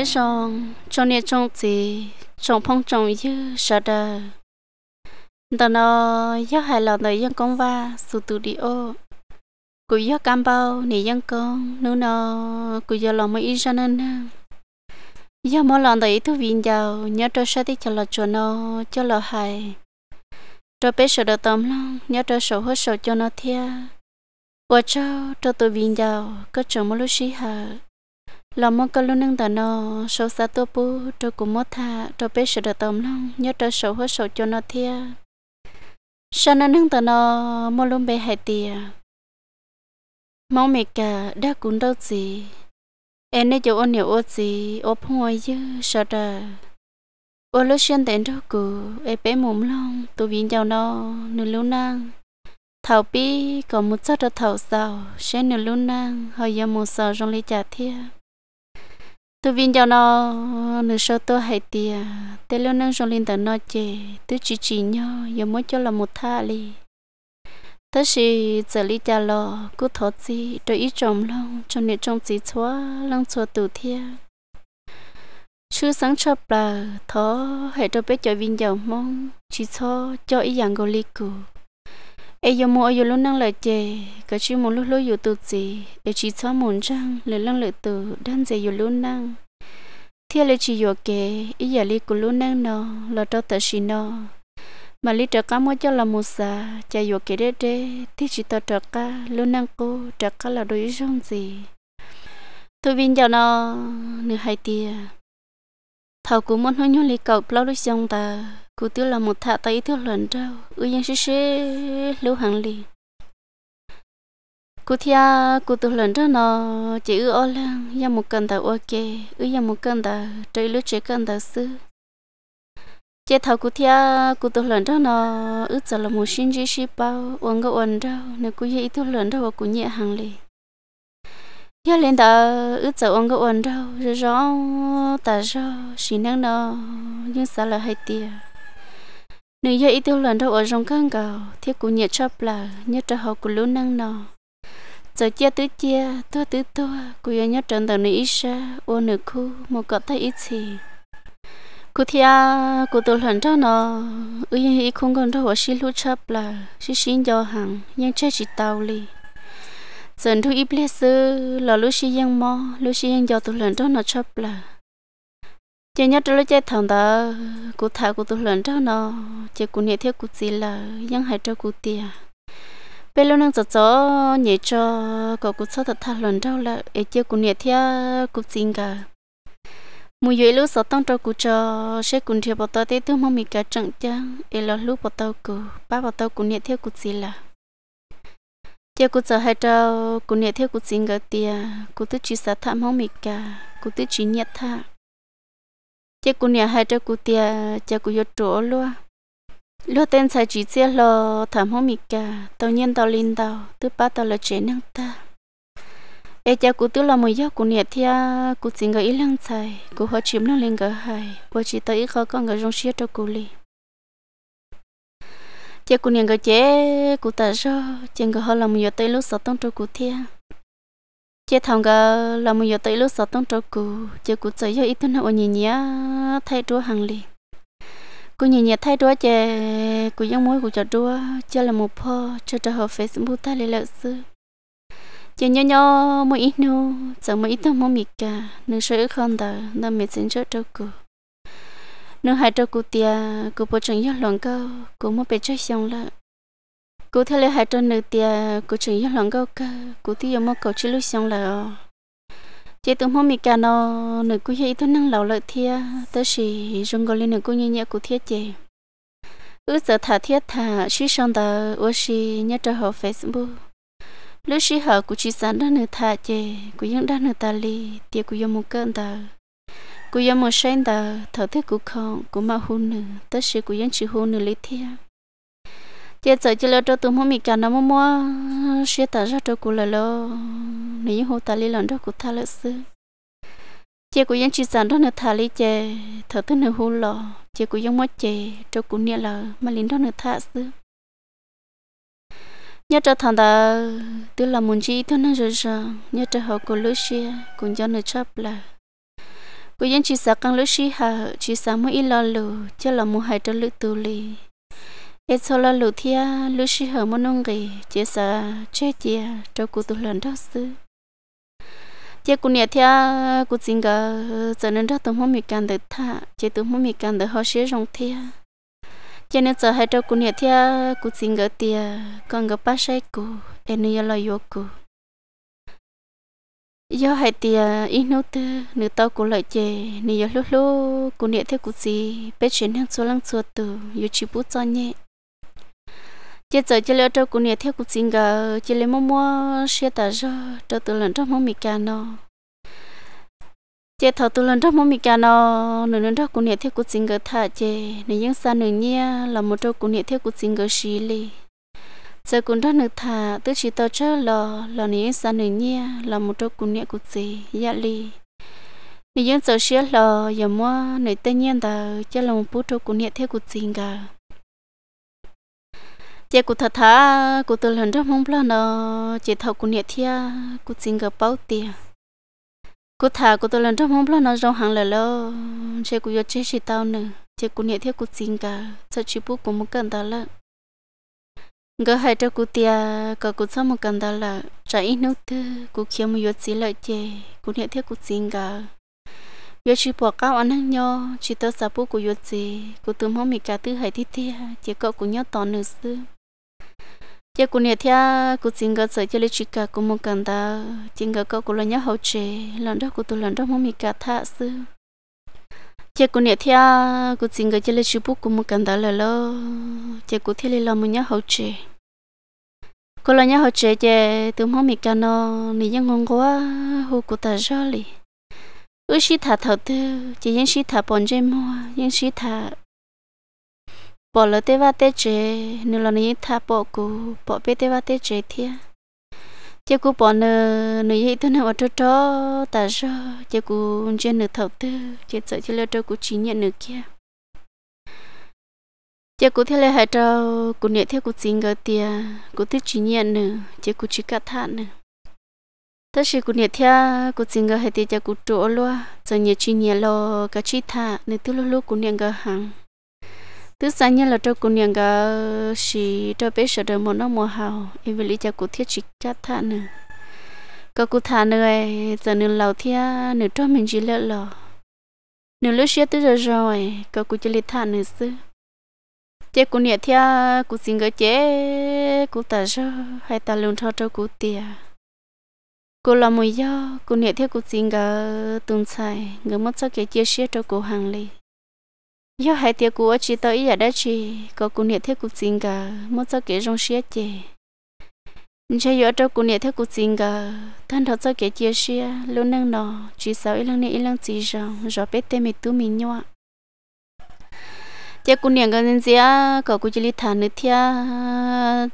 thế rong cho nên trong gì trong phong trong như sợ đờ đó nó do hai lần đời dân công va studio cú do cam bao nị dân công nữa nó cứ do lòng mới ít ra nên do mỗi lần đời thứ viên giàu nhớ tôi sẽ đi cho lọ cho nó cho lọ hài tôi biết sợ đỡ tâm lắm nhớ tôi sợ hết sợ cho nó thia qua cho tôi viên giàu có chồng một lúc xí hờ lò mò cơ luôn nâng tờ nó sâu xa tô bu trâu cũng mót tha trâu bé sợ đợt tôm lắm nhớ trâu sâu hết sâu cho nó thia sao nó nâng tờ nó mò luôn bé hai tia mong mẹ cả đã cún đâu gì em nấy chỗ ôn nhiều ôn gì ôn hoài chứ sợ đờ ôn lúc xuyên đến đâu cụ em bé mồm long tụi viên giàu nó nửa lưu năng thảo bi có một chút đợt thảo sao sẽ nửa lưu năng hơi giờ một sao trong ly trà thiệt tôi vin cho nó nó sơ tôi hay tì à, tê lô năng trong lên tận nó chê tôi chỉ chỉ nhau giờ mới cho là một tha li tất sĩ giờ lý cha lo cứ thọ gì tôi ít trồng lông cho nên trong chỉ chúa lăng chúa tử thiê chứ sáng chập là thọ hệ tôi biết cho vin giàu mong chỉ cho cho ý dạng gò li cù ai giờ mua ai giờ lúc năng lợi chè cái chuyện một lúc lúc giờ tự gì để chỉ cho muốn rằng lời năng lợi từ đang dễ giờ lúc năng thế là chỉ giờ kề ý giờ li của lúc năng nó là cho tự xin nó mà li trợ cá mua cho là mua sa chạy giờ kề đấy đấy thì chỉ tao trợ cá lúc năng cô trợ cá là đối trong gì tôi vinh cho nó nửa hai tia thầu cũng muốn hướng nhau li cầu lâu lúc xong ta cụ tiêu là một thạ tay thiếu lần trao ư yên xí xí lưu hàng lì cụ thia cụ tiêu lần trao nó chỉ ư ô lang ya một cân tàu ok ư ya một cân tàu trời lưu chế cân tàu sư chế thảo cụ thia cụ tiêu lần trao nó ư giờ là một sinh chỉ xí bao uống gạo uống trao nếu cụ ye thiếu lần trao cụ nhẹ hàng lì ya lên đó ướt dầu ông có ổn đâu rồi rõ ta rõ xí năng nó nhưng sao là hay tiếc nếu giờ ít lần đâu ở trong căn cầu thì cũng nhiệt chấp là nhất trở học của lũ năng nò giờ chia tứ chia tôi tứ tôi cũng giờ nhất trận tàu nữ ít xa ô nữ khu một cọt thấy ít gì cụ thia cụ tôi lần đó nọ ơi ít không còn đâu ở xí lũ chấp là xí xin giao hàng nhưng chết chỉ tàu li dần thu ít lẽ sư là lũ xí giang mò lũ xí giang giao tôi lần đó nó chấp là chị nhớ trở lại chơi thằng đó cụ thà cụ tôi lần trước nó chị cụ nhẹ theo cụ gì là ยัง hay cho cụ tiền bây giờ năng cho nhẹ cho có cụ sao thật thà lần trước là ấy chị cụ nhẹ theo cụ gì cả mùi dưới lúc sợ tăng cho cụ cho sẽ cụ theo bảo tao tới thứ mong mình cả trận chăng ấy là lúc bảo tao cụ ba bảo tao cụ nhẹ theo cụ gì là chị cụ cho hai trâu cụ nhẹ theo cụ gì cả tiền cụ tôi chỉ sợ thà mong mình cả cụ tôi chỉ nhẹ thà chắc cô nhà hai trái cô tia chắc cô vô chỗ luôn lúc tên sai chỉ xe lo thảm hôm mì cả tao nhiên tao linh tao tớ ba tao là chế năng ta ê e cha cô tớ là một giấc cô nhà thia cô xin ý lăng sai cô họ chiếm năng lên gửi hai cô chỉ tới khó con gửi rong xiết cho cô li chế cô nhà gửi chế cô ta cho chế gửi họ là một giờ tới lúc sáu tông cho cô thia chế thằng gà là một giờ tới lúc sáu tông trâu cù chế cú chơi cho ít thôi nào nhỉ nhỉ thay chúa hàng lì cú nhỉ nhỉ thay chúa chế cú giống mối của cho chúa chế là một pho cho cho họ facebook ta lấy lợi sư chế nhớ nhớ mỗi ít nô chẳng mỗi ít tông mỗi mít cả nương sợi không đờ nên mệt xin cho trâu cù nương hai trâu cù tia cú bố chẳng nhớ lòng câu cú mới bê chơi xong lợi cô thấy là hai trăm nữ tia cô chỉ yêu lòng cô cô thì yêu mong cầu chỉ lúc xong là chỉ tưởng mong mình cả nó nữ cô yêu thân năng lâu lợi thia tới chỉ dùng gọi lên nữ cô nhẹ nhẹ cô thiết chị ư giờ thả thiết thả chỉ xong đó ước chỉ nhớ cho họ facebook lúc chỉ họ cô chỉ sáng đó nữ thả chị cô những đó nữ ta li tia cô yêu một cơn đó cô yêu một sen đó thở thiết cô không cô mà hôn nữ tới chỉ cô yên chỉ hôn nữ lấy thia chế sợ chỉ lo cho tụi mua mì cả nó mua mua xe ta ra cho cụ là lo nếu hồ ta lên lần cho cụ tha lỡ sư chế cụ yên chỉ sản đó nữa thà lý chế thở tới nữa hồ lo chế cụ yên mua chế cho cụ nia là mà lên đó nữa thà sư nhớ cho thằng ta tức là muốn chi thôi nó rồi rồi nhớ cho họ cụ lỡ xe cũng cho nó chấp là cụ yên chỉ sản căng lỡ xe hà chỉ sản mỗi ít lo lử cho là mua hai trăm lỡ tu lì thế sau là lũ thia lũ sĩ hở môn nông gì chế sợ chế chia cho cụ tụ lần đó sư chế cụ nhà thia cụ xin gờ giờ nên đó tụm hôm mình cần được tha chế tụm hôm mình cần được họ sĩ rong thia chế nên giờ hai cho cụ nhà thia cụ xin gờ tia còn gờ ba sai cụ em nuôi lo yêu cụ do hai tia ít nốt, tư nữ tao cũng lợi chè nữ do lúc lúc cũng niệm theo cụ gì bé chuyển hàng số lăng số tử, yêu chỉ bút cho nhẹ chế giờ chế leo trâu cũng nhẹ theo cũng xin gờ chế lấy mua mua xe tờ cho cho tôi lần trong mong mì cà nó chế thầu từ lần trong mong mì cà nó nửa lần trong cũng nhẹ theo cũng xin gờ thà chế nửa những xa nửa nhia là một trâu cũng nhẹ theo cũng xin gờ xí li giờ cũng rất nửa thà tức chỉ tờ chơi lò là nửa những xa nửa nhia là một trâu cũng nhẹ cũng gì dạ li nửa những giờ xe lò giờ mua nửa tây nhiên tờ chế là một bút trâu cũng nhẹ theo cũng xin gờ chị cụ thật thà cụ tự lần rất mong lo nó chị thầu cụ nhiệt thia cụ xin gặp bao tiền cụ thà cụ tự lần rất mong lo nó rong hàng lờ lơ chị cụ yo chết chị tao nữa chị cụ nhiệt thia cụ xin cả sợ chị bố cũng muốn cần ta lợ ngỡ hai cho cụ tia cả cụ sao một cần ta lợ trái ít nước tư cụ kia một yo chỉ lại chị cụ nhiệt thia cụ xin cả yo chỉ bỏ cao anh hàng nhau chỉ tớ sắp bố cụ yo chỉ cụ tự mong mình cả thứ hai thít thia chị cậu cũng nhớ to nữa xưa giờ cô nè thia cô chính cái sợi chơi chỉ cả cũng muốn cần ta chính cái cô cô lo nhớ hậu chế lần đó cô tôi lần đó muốn mi cả tha sư giờ cô nè thia cô chính cái chơi chỉ bút cô muốn cần ta là lo giờ cô thia là muốn nhớ hậu chế cô lo nhớ hậu chế giờ từ muốn mi cả nó nị những ngon quá hú cô ta rõ li ước sĩ thà thầu tư chỉ những sĩ thà bọn chơi mua những sĩ thà bỏ lỡ tế va tế chế nửa lần này tha bỏ cú bỏ bé tế va tế chế thia chế cú bỏ nửa nửa gì tôi nửa vào cho ta cho chế cú trên nửa thầu tư chế sợ chế leo cho cú chỉ nhận nửa kia chế cú theo leo hai trâu cú nhận theo cú chính cái tia cú thích chỉ nhận nửa chế cú chỉ cắt thản nửa tất sự cú nhận theo cú chính cái hai tia chế cú trộn luôn rồi nhận chỉ nhận lo cả chỉ thà nửa thứ lô lô cú nhận cái hàng thứ sáng nhất là cho cô nàng gà chỉ cho bé sợ đời một nó mùa hào em về lý cho cô thiết chỉ cắt thả nữa có cô thả nữa giờ nữa lâu thia nửa cho mình chỉ lỡ lò nửa lúc xưa tới giờ rồi có cô chỉ lý thả nửa chứ chế cô nhẹ thia cô xin gỡ chế cô ta cho hay ta luôn thọ cho cô tiền cô là mùi do cô nhẹ thia cô xin gỡ tuần xài gỡ mất cho cái chia sẻ cho cô hàng liền yo hai tia cua chỉ tới giờ đã chỉ có cú nhiệt thế cú xin cả muốn cho kể rong xia chè chơi yo cho cú nhiệt thế cú xin cả thân thật cho kể chia xia luôn năng nọ chỉ sau ít lăng này ít lăng chỉ rồi, rõ biết thêm mình tu mình nhau tia cú nhiệt cái nên gì á có cú chỉ li thà nữa thia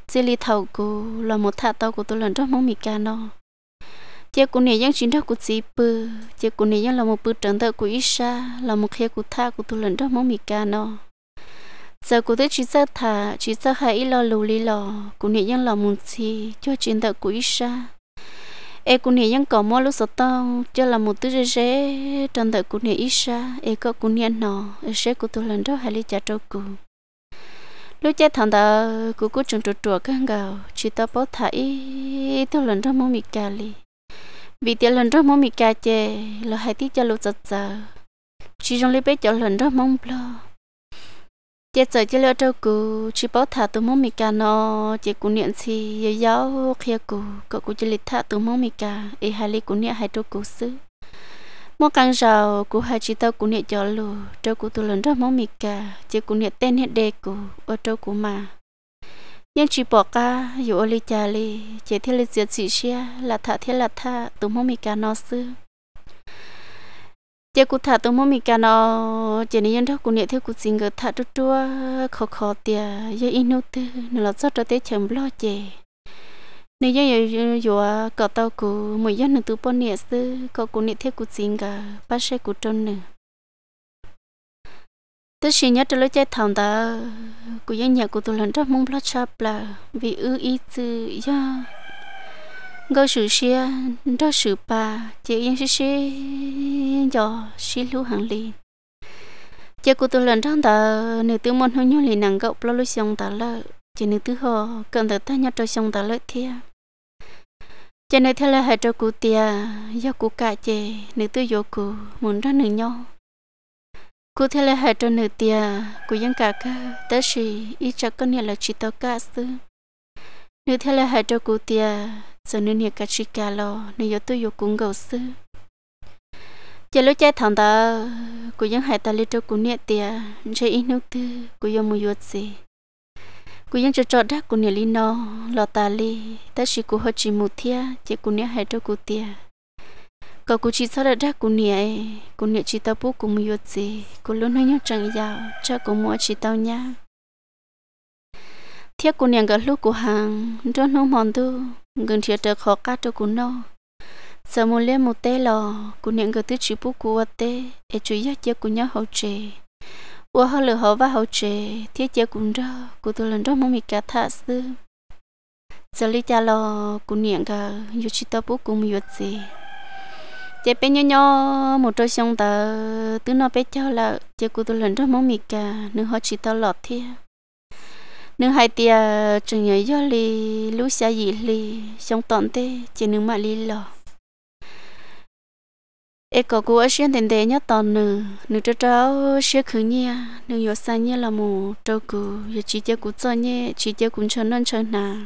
chỉ li thầu cú là một thà tao cú tôi lần trước mong mì cá nọ chế cô này dân chính đó của chỉ bự chế cô này dân là một bự trần tờ của isha là một khe của tha của tu lần đó mong mì ca nó giờ cô tới chỉ sợ thả chỉ sợ hai lo lù lì lò cô này dân là một gì cho chính tờ của isha e cô này dân có mua lúc sợ tao cho là một tư rễ trần tờ của này isha e có cô này nó e sẽ cụ tu lần đó hai lý trả cho cô. lúc chết thằng ta cô cứ trùng trụt trụt cái gạo chỉ tao bỏ thải tu lần đó mong mì ca li vì tiền lần trước mong mì cà chè lo hai tí cho lụt giật giờ chỉ trong lấy bé cho lần trước mong lo chè giờ chè lo trâu cù chỉ bảo thả từ mong mì cà nó chè cù niệm gì giờ giáo kia cù cậu cù chỉ lịch thả từ mong mì cà ấy hai lấy cù niệm hai trâu cù xứ mỗi càng giàu cù hai chỉ tao cù niệm cho lù trâu cù từ lần trước mong mì cà chè cù niệm tên hết đề cù ở trâu cù mà nhưng chỉ bỏ ca dù ô li cha li chế thiết li diệt chỉ xe là thả thiết là thả tụm mong mi ca nó sư chế cụ thả tụm mong mi ca nó chế này nhân thắc cụ niệm theo cụ xin người thả chút chút khó khó tiề giờ in nô tư nó là rất cho tế chấm lo chế nếu giờ dù có tàu cụ mỗi giờ nửa tu bốn niệm sư có cụ niệm theo cụ xin cả ba xe cụ trôn nữa tôi chỉ nhớ tôi lấy chơi thằng ta của dân nhà của tôi lần trước mong lo chập là vì ư ý từ ya ngô sự xia đó sự bà chị yên sĩ sĩ giờ sĩ lưu hàng lì chị của tôi lần trước ta nữ tư môn hôn nhau liền nặng gốc lo lối xong ta là chị nữ tư họ cần ta ta nhớ tôi xong ta lợi thia chị nữ theo là hai trâu cụ tia do cụ cả chị nữ tư vô cụ muốn ra nửa nhau cú thế là hai trâu nửa tia cú dân cả cả tới gì ít cho có nhà là chỉ tao cả sư nửa thế là hai trâu cú tia giờ nửa nhà cả chỉ cả lo nửa giờ tôi vô cũng gầu sư giờ lúc chơi thằng ta cú dân hai ta lấy trâu cú nhà tia chơi ít nước tư cú dân mua yuột gì cú dân cho cho đắt cú nhà li nó lo ta li tới gì cú hơi chỉ một thia chỉ cú nhà hai trâu cú tia có cụ chỉ sao đã ra cụ nhẹ cụ nia chỉ tao bố cụ mua yết gì cụ luôn hay nhau chẳng giàu cha cụ mua chỉ tao nhá thiết cụ nia gặp lúc cụ hàng đó nó mòn tu gần thiệt được khó cắt cho cụ nô. giờ một lên một tê lò cụ nia gặp thứ chỉ bố cụ vật tê để chú yết cho cụ nhau hậu trề ua họ lừa họ và hậu trề thiết chế cũng đó cụ tôi lần đó mong mình cả thà sư giờ lý cha lò cụ nia gặp yêu chỉ tao bố cụ mua yết gì chế bé nhỏ nhỏ một trôi sông tờ tứ nó bé cho là chế cụ tôi lần rất mong mì cả nửa họ chỉ tao lọt thi nửa hai tia trường nhớ do li lũ xa gì li sông tọn tê chế nửa mà li lọ ê có cô ở xuyên tiền tê nhớ tọn nữ nửa cho cháu xuyên khử nha nửa yếu xa nha là một trâu cụ yếu chỉ chế cụ cho nhé chỉ chế cũng cho non cho nào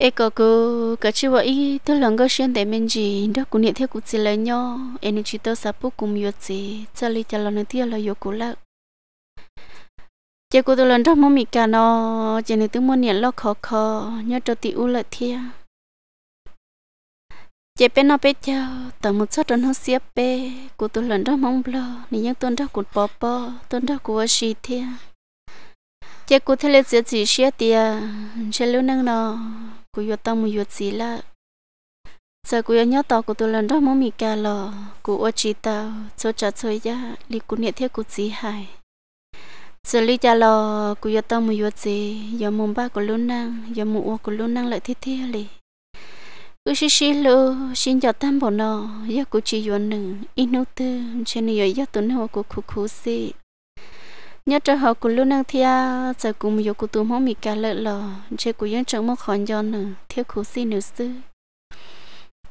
ê cơ cơ cơ chứ vậy tôi lần cái xuyên để mình gì đó cũng nhận theo cũng chỉ là nhau em chỉ tôi sắp bút cùng yêu gì cho lý cho lần này tiếc là yêu cũ lắm chỉ có tôi lần đó mà mình cả nó chỉ nên tôi muốn nhận lo khó khó nhớ cho tiêu lại thi. chỉ bên nó bên cho tầm một số đơn hồ xếp bê của tôi lần đó mong lo nên những tuần đó cũng bỏ bỏ tuần đó cũng ở gì thiệt chỉ có thể là gì gì xếp tiệt chỉ lưu năng nó cô yêu tao muốn yêu gì là giờ cô yêu nhớ tao cô tôi lần đó mong mì cả lò cô ô chị tao cho cha cho ya li cô nhẹ theo cô chỉ hài giờ li trả lò cô yêu tao muốn yêu gì giờ mùng ba cô luôn năng giờ mùng ô cô luôn năng lại thiết thiết li cứ xí xí lô xin chào tam bọn nó giờ cô chỉ yêu nương ít nấu tư trên này giờ tụi nó cô khú khú xí nhớ cho họ cũng luôn năng thia giờ cũng nhiều cũng tụm hông mì cả lợ lò chơi cũng vẫn chẳng một khoan giòn nữa thiếu khổ xin nữa sư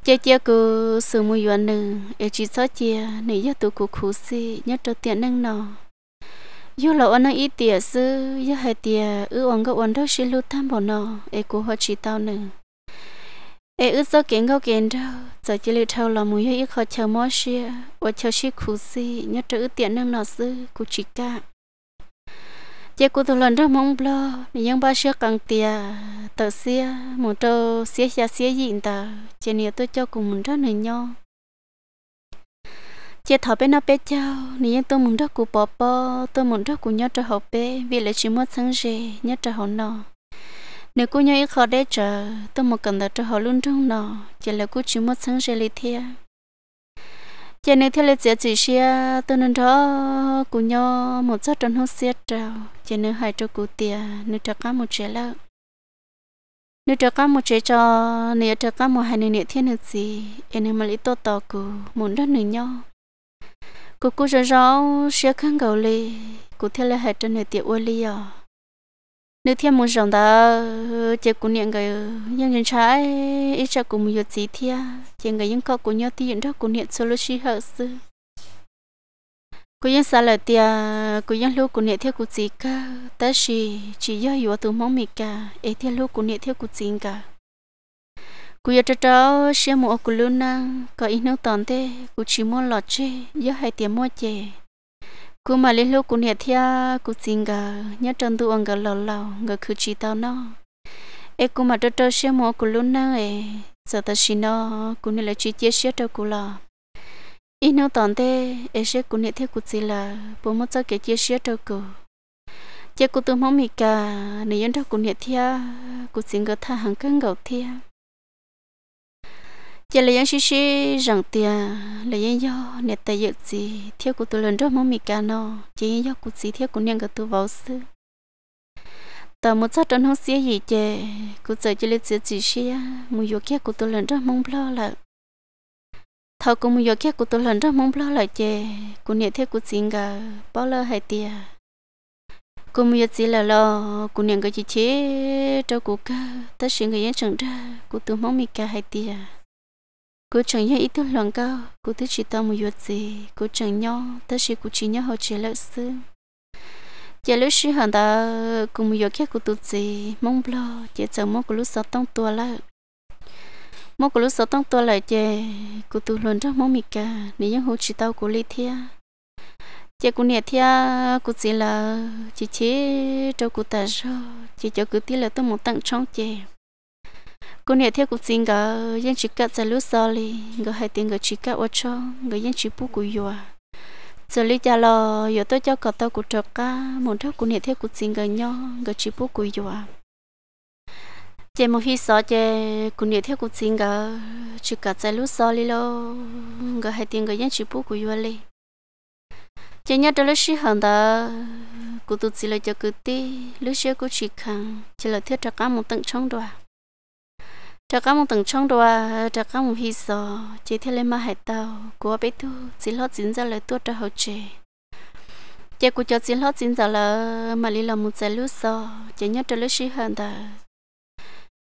chơi chơi cứ sửa mua yuan nữa, ở chỉ số chia nữ giờ tụ cũng khổ xin nhớ cho tiền năng nọ yêu là anh ít tiền sư yêu hai tiền ư ông có ông đâu xin lưu tham bọn nọ em cũng họ chỉ tao nữa ê ư sao kiến gạo kiến đâu giờ chỉ lưu thâu là mùi yêu khó chờ mò xia và chờ xí khổ xin nhất cho ư tiền năng nọ sư cụ chỉ cả chế cô tôi lần rất mong lo nên những ba xưa càng tia tờ xia một trâu xia xia xia dịn ta chế nhiều tôi cho cùng một đó này nhau chế thọ bé nó bé cháu nên những tôi muốn đó của bỏ bỏ tôi muốn đó của nhau cho học bé vì lại chỉ muốn sáng gì nhau cho học nó nếu cô nhau ít khó để chờ tôi một cần đó cho họ luôn trong nó chỉ là cô chỉ muốn sáng gì lý thiệt chị nên theo lịch chỉ xe tôi nên đó cũng nhau một số trong hốt xe trào chị nên hai cho cụ tiền nên cho cá một chế lợ nếu cho cá một chế cho nếu cho cá một hai nên thiên nên gì em mà lấy to to cụ muốn đất nữa nhau cụ cụ rõ rõ xe khăn gầu lì cụ theo là hai trên này tiệu ô lì à nếu thêm một dòng ta chỉ cũng những cái những cái trái ít cho cùng một chút gì thì chỉ người những con của nhau thì những đó cũng những solo lúc chỉ hợp sự cũng những sao lại thì cũng những lúc cũng những theo của gì cả ta chỉ chỉ do yếu tố mong mì cả ấy theo lúc cũng những theo của gì cả cú giờ trao xem một cú luna có ít nước toàn thế cú chỉ muốn lọt chứ giờ hai tiếng mua chè cú mà lấy lúc cú nhẹ thia cú xin gà nhớ trần tu ông gà lò lò gà cứ chỉ tao nó ê cú mà trơ trơ xem mò cú luôn nè ê giờ ta xin nó cú nhẹ là chỉ chia xe cho cú lò ít nó tòn thế ê sẽ cú nhẹ thia cú chỉ là bố mất cho cái chia xe cho cú chia cú tu mong mì cả nếu như trơ cú nhẹ thia cú xin gà tha hàng cân gạo thia giờ lấy xí xí rằng tiền là những do nè tay yết gì theo của tôi lần đó mong mì cả nó chỉ do của gì theo của niên cái tôi vào sư tờ một sát trần không xía gì chè của giờ chỉ lấy xía chỉ xía mùi yo kia của tôi lần đó mong lo là thầu của mùi yo kia của tôi lần đó mong lo là chè của niệm thiếu của gì cả bao là hay tiền cô mua chỉ là lo cô niệm cái chỉ chế cho cô ca ta xin người yên chẳng ra của tôi mong mì cả hay tiền cô chẳng nhớ ít thứ loạn cao cô thứ chỉ tao một yuột gì cô chẳng nhớ ta chỉ cô chỉ nhớ họ chế lợi sư chế lợi sư hàng ta cô một yuột khác cô tu gì mong lo chế chẳng mong cô lúc sáu tông tua lại mong cô lúc sáu tông tua lại chế cô tu luôn trong mong mì cả nếu như họ chỉ tao cô lấy thia chế cô nhẹ thia cô chỉ là chỉ chế cho cô ta cho chỉ cho cứ tiếc là tôi muốn tặng trong chế cô nè theo cuộc chiến gỡ ờ, dân chỉ cắt ra lúa sau li gỡ hai tiếng gỡ chỉ cắt ở chỗ, gỡ dân chỉ bu cùi yua giờ lý cha lo giờ tôi cho cọ tao cuộc trọ cá muốn thóc cô nè theo cuộc chiến gỡ nhau gỡ chỉ bu cùi yua chị một khi sau chị cô nè theo cuộc chiến gỡ chỉ cắt ra lúa sau li lo gỡ hai tiếng gỡ dân chỉ bu cùi yua li chị nhớ đó là sĩ hận đó cô tôi chỉ là cho cứ tí lúc xưa cô chỉ khăng chỉ là thiết cho cá một tận trong đoà trả các mong từng trong đòa trả à, các mong hi sò chỉ thế lên mà hải tàu của bé thu chỉ lót dính ra lời tuốt cho hậu chế, chị cũng cho chỉ lót dính ra là mà lý là một giải lúa sò chị nhớ cho lúa xí hơn ta à.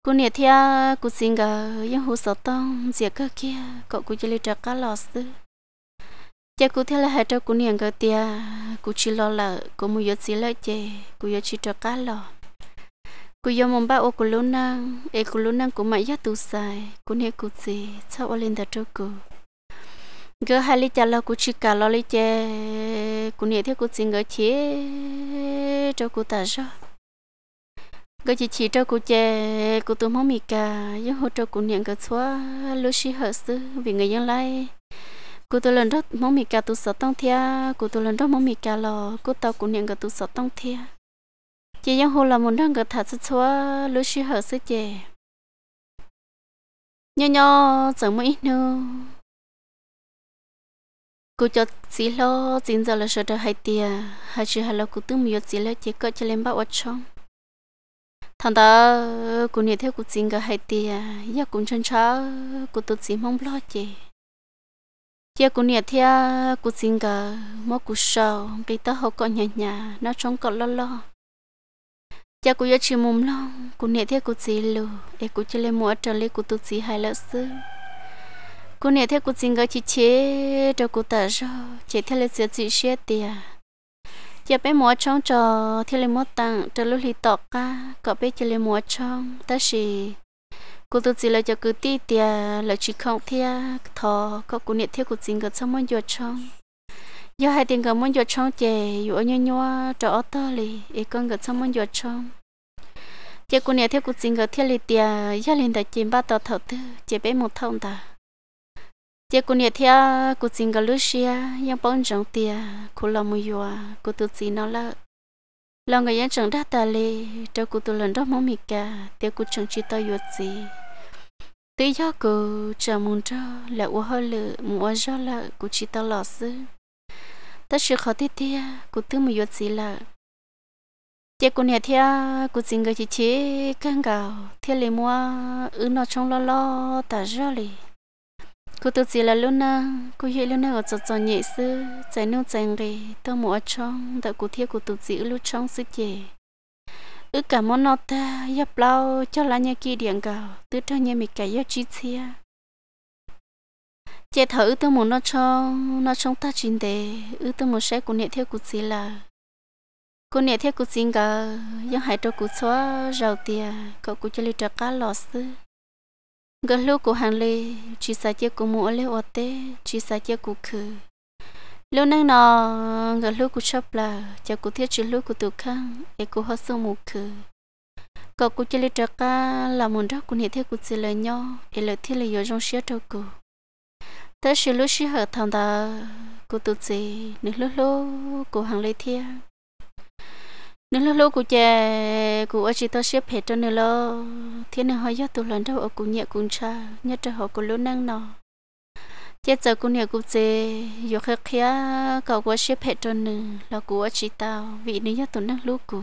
cô nè thia cô xin gà những hồ sò tông diệt cơ kia cậu cô chỉ lấy trả các lò, sư chị cũng theo là hải tàu cô nè gà tia cô chỉ lo là cô muốn yếu chỉ lời chị cô yếu chỉ cho các lò cú e yo mong ba ô cú lún năng e cú lún năng cú mãi ya tu sai cú ne cú gì sao ô lên ta trâu cú gỡ hai ly chả lo cú chỉ cả lo ly chè cú ne theo cú xin gỡ chế cho cú ta cho gỡ chỉ chỉ cho cú chè cú tu mong mì cả yo hỗ trâu cú niệm gỡ xóa lúc xí hở sư vì người dân lai cú tu lần đó mong mì cả tu sợ tông thia cú tu lần đó mong mì cả lò, cú tao cú niệm gỡ tu sợ tông thia chị yêu hồ là muốn thằng cái thật sự chúa lúc xưa hở sức chị nhỏ nhỏ chẳng mấy nữa cô cho chị lo chính giờ là sợ được hai tia hai chữ hai lo cô tưởng miêu chị lo chị có cho lên bao trong thằng ta cô nhớ theo cô chính cái hai tia giờ cũng chân chả, cô tự chị mong lo chị chị cô nhớ theo cô chính cái mỗi cô sợ cái tao học con nhà nhà nó trông con lo lo cha cô yêu chỉ mồm long, cô nhẹ thế cô chỉ lù e cô chơi lên mua trở lấy cô tu chỉ hai lỡ sư cô nhẹ thế cô chỉ ngỡ chỉ chế cho cô ta cho chế theo là sửa chỉ xe tiền giờ bé mua trong trò theo là mua tặng trở lúc lì tọt ca có bé chơi lên mua trong ta chỉ cô tu chỉ là cho cứ ti tiền là chỉ không thế thọ có cô nhẹ thế cô chỉ ngỡ xong mua vô trong giờ hai tiền cầm muốn cho chong chè dù ở nhau nhau trở to lì ý con gật xong muốn cho chong chè cô nè theo cô xin gật theo lì tia gia linh đã chìm ba tờ thở tư chè bé một thông ta chè cô nè theo cô xin gật lúc xia yang bóng trống tia cô làm mùi yua cô tự xin nó lợ lòng người dân trống đa ta lì cho cô tự lần đó mong mì cả theo cô trống chỉ tao yuột gì tự do cô chẳng muốn cho là u hơi lự, lợ muốn cho là cô chỉ tao lọ xứ ta sẽ khó thế cô cụ thứ một chút gì là chế cụ này cô cụ chính cái chế căng gạo thế lì mua ư nó trong lo lo ta rõ lì. Cô tự gì là luôn na cô hiện luôn na ở chỗ chỗ nhẹ sư chạy nô chạy gì tao mua trong ta cụ thế cụ thứ gì lúc trong sư chế ư cả món nó ta yap lao cho lá nhà kia điện gạo tứ thằng nhà mình cái yap chi chia chế thở ư tôi muốn nó cho nó trong ta chín đề ư tôi muốn sẽ cũng nhẹ theo cuộc gì là cũng nhẹ theo cuộc gì cả nhưng hãy cho cuộc xóa giàu tiền cậu cũng chơi trà cá lò sư gần lúc của hàng lê chỉ sa chơi của mua lê ở tế chỉ sa chơi của khử lúc nay nó gần lúc của shop là cho của thiết chỉ lúc của tự khang để của họ sâu mù khử cậu cũng chơi trà cá là muốn đó cũng nhẹ theo cuộc gì là nhau để lời thiết là do dòng xe trâu của tới sự lúc xí hợp thằng ta cô tụt gì nước lúc lúc cô hàng lấy thia nước lúc lúc cô chè cô ở chỉ tao xếp hết cho nước lo thiên này hỏi tụi lần đâu ở cô nhẹ cô cha nhớ cho họ cô lúc năng nọ chết giờ cô nhẹ cô chè giờ khắc khía cậu cô xếp hết cho nước là cô ở chỉ tao vì nữ nhất tụi năng lúc cô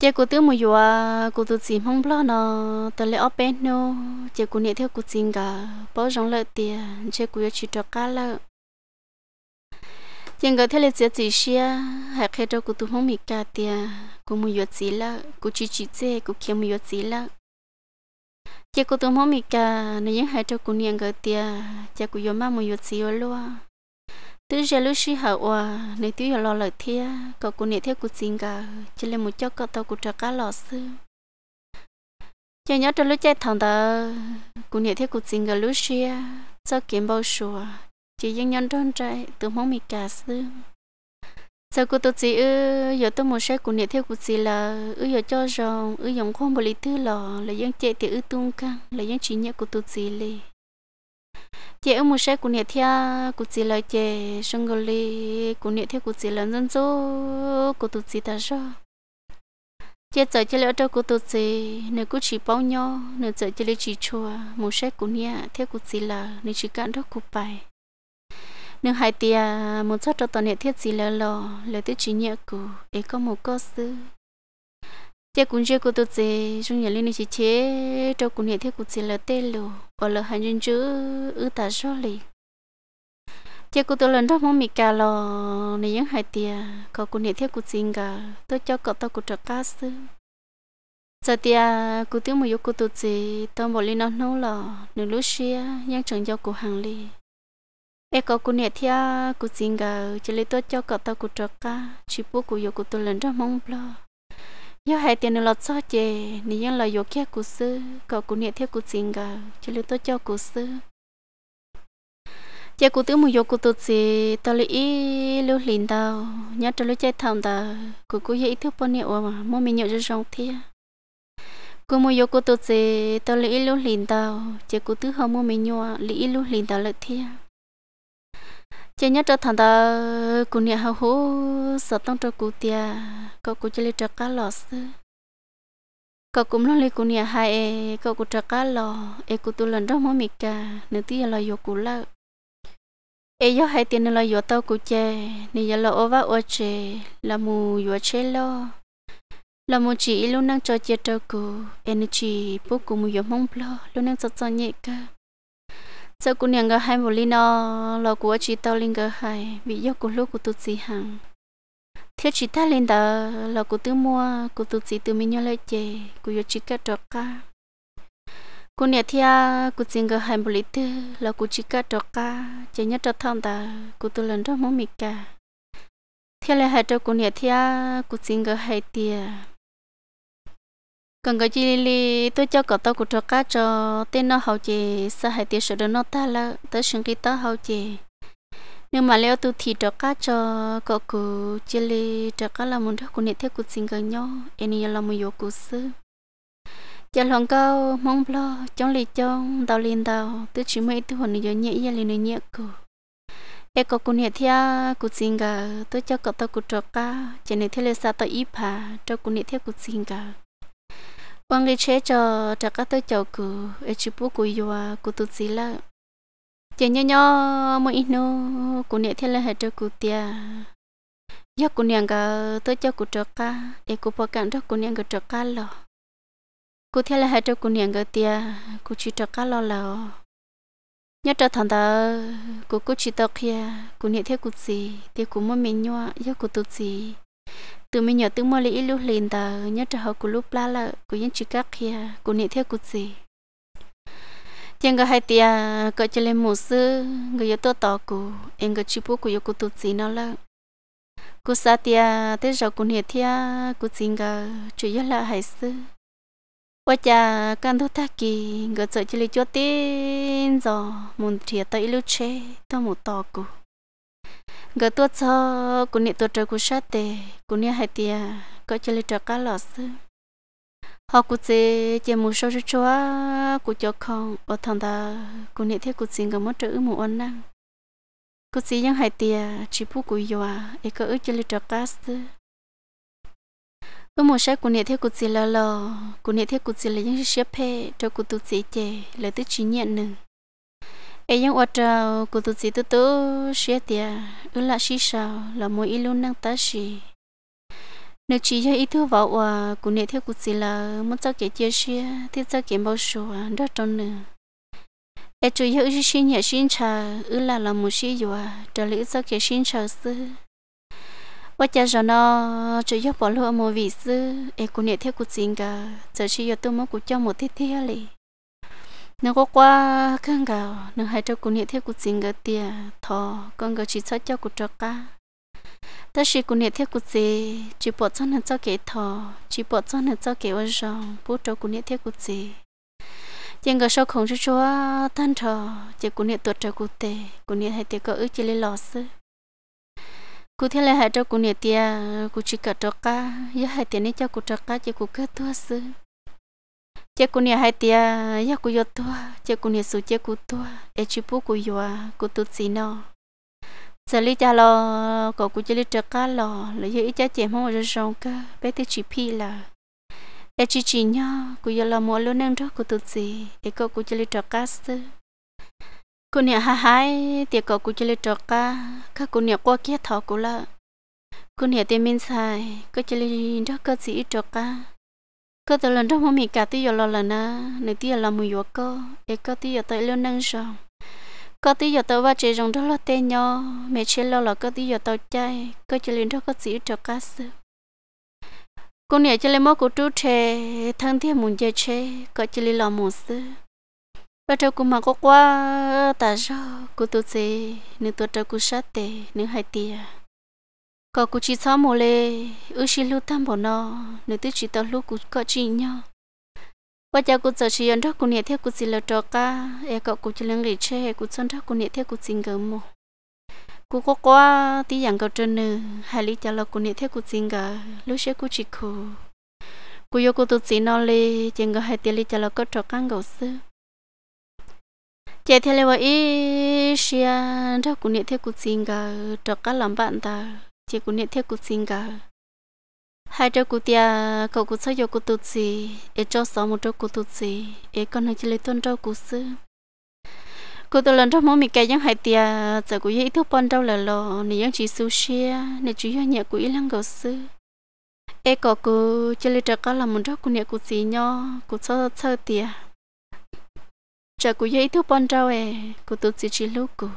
chị cô tiêu một vừa cô tự chỉ mong lo nó từ lẽ ở bên nó chị cô nhẹ theo cô chính cả bỏ rong lợi tiền chị yêu chỉ cho cá lợ chị người theo lệ chị chỉ xia hay khi cho cô tự mong mì cả tiền cô mua vừa chỉ lợ cô chỉ chỉ chị cô kia mua vừa chỉ lợ chị cô tự mong mì cả nếu như hai cho cô nhẹ người tiền chị cô vừa mang mua vừa chỉ luôn tứ giờ lúc xí hậu à nếu tứ giờ lo lời thia à, có cô nè theo cô xin cả chỉ là một chốc có tao cô trả cá lò sư cho nhớ cho lúc chạy thằng ta cô nè theo cô xin cả lúc xí sao à, kiếm bao sùa à, chỉ dân nhân tròn trai từ mong mì cả sư sau cô tôi chỉ ư giờ tôi một sẽ cô nè theo cô xin là ư giờ cho rồng ư dùng không bồi lý thứ lò là dân chạy thì ư tung căng là dân chỉ nhớ cô tôi chỉ lì chị ở một xe của nhẹ theo của chỉ là chị sung gò li cũng nhẹ theo cũng chỉ là dân số của tụt chỉ ta cho chị chở chị lỡ cho của tụt chỉ nếu cũng chỉ bao nhiêu nếu chở chị lỡ chỉ chùa một xe cũng nhẹ theo của chỉ là nếu chỉ cản đó của bài nếu hai tia một chút cho toàn hệ thiết gì là lò lời tiêu chỉ nhẹ của để có một cơ sư chị cũng chưa có tụt gì trong nhà linh chỉ chế cho cũng hệ thiết của chỉ là tê lù ở lỡ hành nhân chữ ư ta cho lì chắc cô tôi lần đó mong mì cà lò này những hai tia có cô nhẹ theo cô xin cả tôi cho cậu tao cô trợ cá sư giờ tia cô tiêu một yếu cô tôi gì tôi một ly nón nấu lò nửa lúc xia nhưng chẳng cho cô hàng lì em có cô nhẹ theo cô xin cả chỉ lấy tôi cho cậu tao cô trợ cá chỉ bố cô yêu cô tôi lần đó mong lo yêu hai tiền nó lọt cho chè nị nhớ là yêu kia cú sư có cú niệm theo cú xin cả chỉ lưu tôi cho cú sư chè cú tứ mù yêu cú tụt gì tao lý lưu linh tao nhớ cho lưu chơi thằng tao cú cú dễ thức bao nhiêu mà mua mình nhậu rất rộng thiệt. cú mua yêu cú tụt gì tao lý lưu linh tao chè cú tứ không mua mình nhậu lý lưu linh tao lợi thiệt chị nhớ cho thằng ta cũng nhà hậu hố sợ tăng cho cụ tia cậu cũng chơi cho cá lò sư cậu cũng lo lấy cũng nhà hai e, cậu cũng cho cá lò e cụ tu lần đó mỗi mì cả nửa tia là yêu cụ lợ e gió hai tiền là vô tao cụ chè nè giờ là ova vá chơi chè là mù vô chè lo là một chị luôn đang cho chia trâu cụ energy bố cụ mù vô mong lo luôn đang sợ sợ nhẹ cả sau cũng nhận cái hai một ly nó lo của chị tao lên cái hai vì do cũng lúc của tụt gì hàng theo chị ta lên đó là của tự mua của tụt gì tự mình nhớ lại chè của do chị cả trọ cả cô nhà thia cô xin cái hai một ly tư là của chị cả trọ cả chỉ nhớ trọ thằng đó của tôi lần đó mong mì cả theo lại hai trọ cô nhà thia cô xin cái hai tiền còn cái chi li tôi cho cậu tao cũng cho cá cho tên nó hậu chị sợ hai tiêu sửa nó ta là tới sinh cái tao hậu chị nhưng mà leo tôi thì cho cá cho cậu cụ chỉ li cho cá là muốn thắc của nét thiết của sinh gần nhau anh em là một yêu của sư giờ lòng cao mong lo trong li trong đào liền đào tôi chỉ mấy tôi hồn nhớ nhẹ giờ liền nhẹ cổ, em có cùng hiện theo cụ sinh gà tôi cho cậu tao cũng cho cá chỉ nét thiết là sa tao ít phá cho cùng nét thiết của sinh gà quăng cái chế cho cho các tôi chầu cử ở chụp bút của yoa của tôi gì là chỉ nhớ nhớ mỗi ít nô của nè thế là hệ cho cụ e tia giờ của nàng cả tôi cho cụ trọ ca để cụ bảo cản cho cụ nàng cả trọ ca lò cụ thế là hệ cho cụ nàng cả tia cụ chỉ trọ ca lò lò nhớ trở thằng đó cụ cụ chỉ tóc kia cụ nè thế cụ gì thì cụ mỗi mình nhọ giờ cụ tôi gì từ mình nhỏ từ mua lý lúc lên ta nhớ trở hậu của lúc la là của những chữ các kia à, của nị theo của gì tiếng gọi hai tia gọi cho lên một sư người yêu tôi tỏ của em có chịu bố của yêu của tụt gì nó là của sa tia à, thế rồi của nị thia à, của gì cả chủ yếu là hai sư qua cha căn thu ta kỳ người sợ cho lên cho tin rồi muốn thiệt tới lúc chế tôi một tỏ của gỡ tua cho cũng nị tua trời cũng sát tệ cũng nị hai tia có chơi lịch trò cá lọ sư họ cũng chế chơi mù sâu cho chúa cũng cho con ở thằng ta cũng nị thấy cũng xin gặp mất trở mù ăn năng cũng xin những hai tia chỉ phụ cũng yoa để có ước chơi lịch trò cá sư ở mù sai cũng nị thấy cũng xin lờ lò cũng nị thấy cũng xin là những chiếc hè cho cũng tu chế chế lời tới chỉ nhận nừng ấy những quả trâu của tụt gì tụt tụt xia tiệt ư là xí sao là mỗi ít luôn năng ta xì nếu chỉ cho ít thứ vào quả của nè theo cụ gì là muốn cho kẻ chia xia thì cho kẻ bao số à đó trong nữa ấy chủ yếu chỉ xin nhà xin trà ư là là một xí dù à trở lại cho kẻ xin trà sư và cha cho nó chủ yếu bỏ luôn một vị sư ấy của nè theo cụ gì cả giờ chỉ cho tôi muốn cụ cho một thiết thiết lì nếu có qua khăn gạo nếu hai cháu cũng nhẹ theo cũng xin gỡ tiền thọ con gỡ chỉ cho cháu cũng cho cả, ta chỉ cũng nhẹ theo cũng gì chỉ bỏ cho nên cho kẻ thọ chỉ bỏ cho nên cho kẻ vợ chồng bố cho cũng nhẹ theo cũng gì chẳng gỡ sau không cho chúa thân thọ chỉ cũng nhẹ tuột cháu cũng tệ cũng nhẹ hai tiền gỡ ước chỉ lấy lọ sư cụ thế là hai cháu cũng nhẹ tiền cũng chỉ cả cho cả, giờ hai tiền này cháu cũng cho cả chỉ cũng kết thúc sư chế cô nhà hai tia ya cô yo tua chế cô nhà số chế cô tua e chú bố cô yo cô tu xí nó giờ lý cha lo có cô chế lý trắc cá lo lo giờ ít cha chế mong rồi xong cả bé thì chỉ phi là e chỉ chỉ nhá cô yo là mua luôn năng đó cô tu xí e có cô chế lý trắc cá sư cô nhà hai hai tiệc có cô chế lý trắc cá các cô nhà qua kia thọ cô là cô nhà tiền minh sai, cô chế lý đó có gì trắc cá có từ lần trong hôm mình cả tí giờ lo lần na, nơi tí giờ làm mùi vừa có để có tí giờ tới luôn nâng sòng có tí giờ tới ba chế rồng đó là tên nhau mẹ chị lo là có tí giờ tới chạy, có chị lên đó có xỉu cho cá sư cô nhảy chị lên mốt của chú trẻ thân thiết muốn chơi trẻ có chị lên làm một sư ở trong cô mà có quá ta rồi cô tôi sẽ nửa tôi trong cô sát tệ nửa hai tia có cụ chỉ sao mồ lê ư chỉ lưu tâm bỏ nó nếu tôi chỉ tao lúc cụ có chỉ nhau bây giờ cụ giờ chỉ ăn đó cụ nhẹ theo cụ chỉ là trò ca e cậu cụ chỉ lăng lì chê cụ chân đó cụ nhẹ theo cụ xin gỡ mồ cụ có qua tí dạng gỡ trên nữ hai lý cho là cụ nhẹ theo cụ xin gỡ lúc sẽ cụ chỉ cụ cụ yêu cụ tôi chỉ nó lê chẳng gỡ hai tiếng lý cho là có trò căng gỡ xưa chạy theo lời ý xia đó cụ nhẹ theo cụ xin gỡ trò cá làm bạn ta chỉ cũng nhận theo cuộc sinh cả hai trâu cuộc tia cậu cuộc sau giờ cuộc tụt gì e cho sáu một trâu cuộc tụt gì e còn hai chỉ lấy tuân trâu Cụ sư cô tôi lần trong mỗi mình cái những hai tia giờ cũng ý thức bọn trâu là lò nên những chỉ xe, nên chỉ những nhà cụ ý lăng gạo sư e có cô chỉ lấy trâu cá là một trâu của nhà của gì nhau cuộc sau sau tia giờ cũng ý thức bọn trâu ấy, cụ tụt gì chỉ lúc cụ,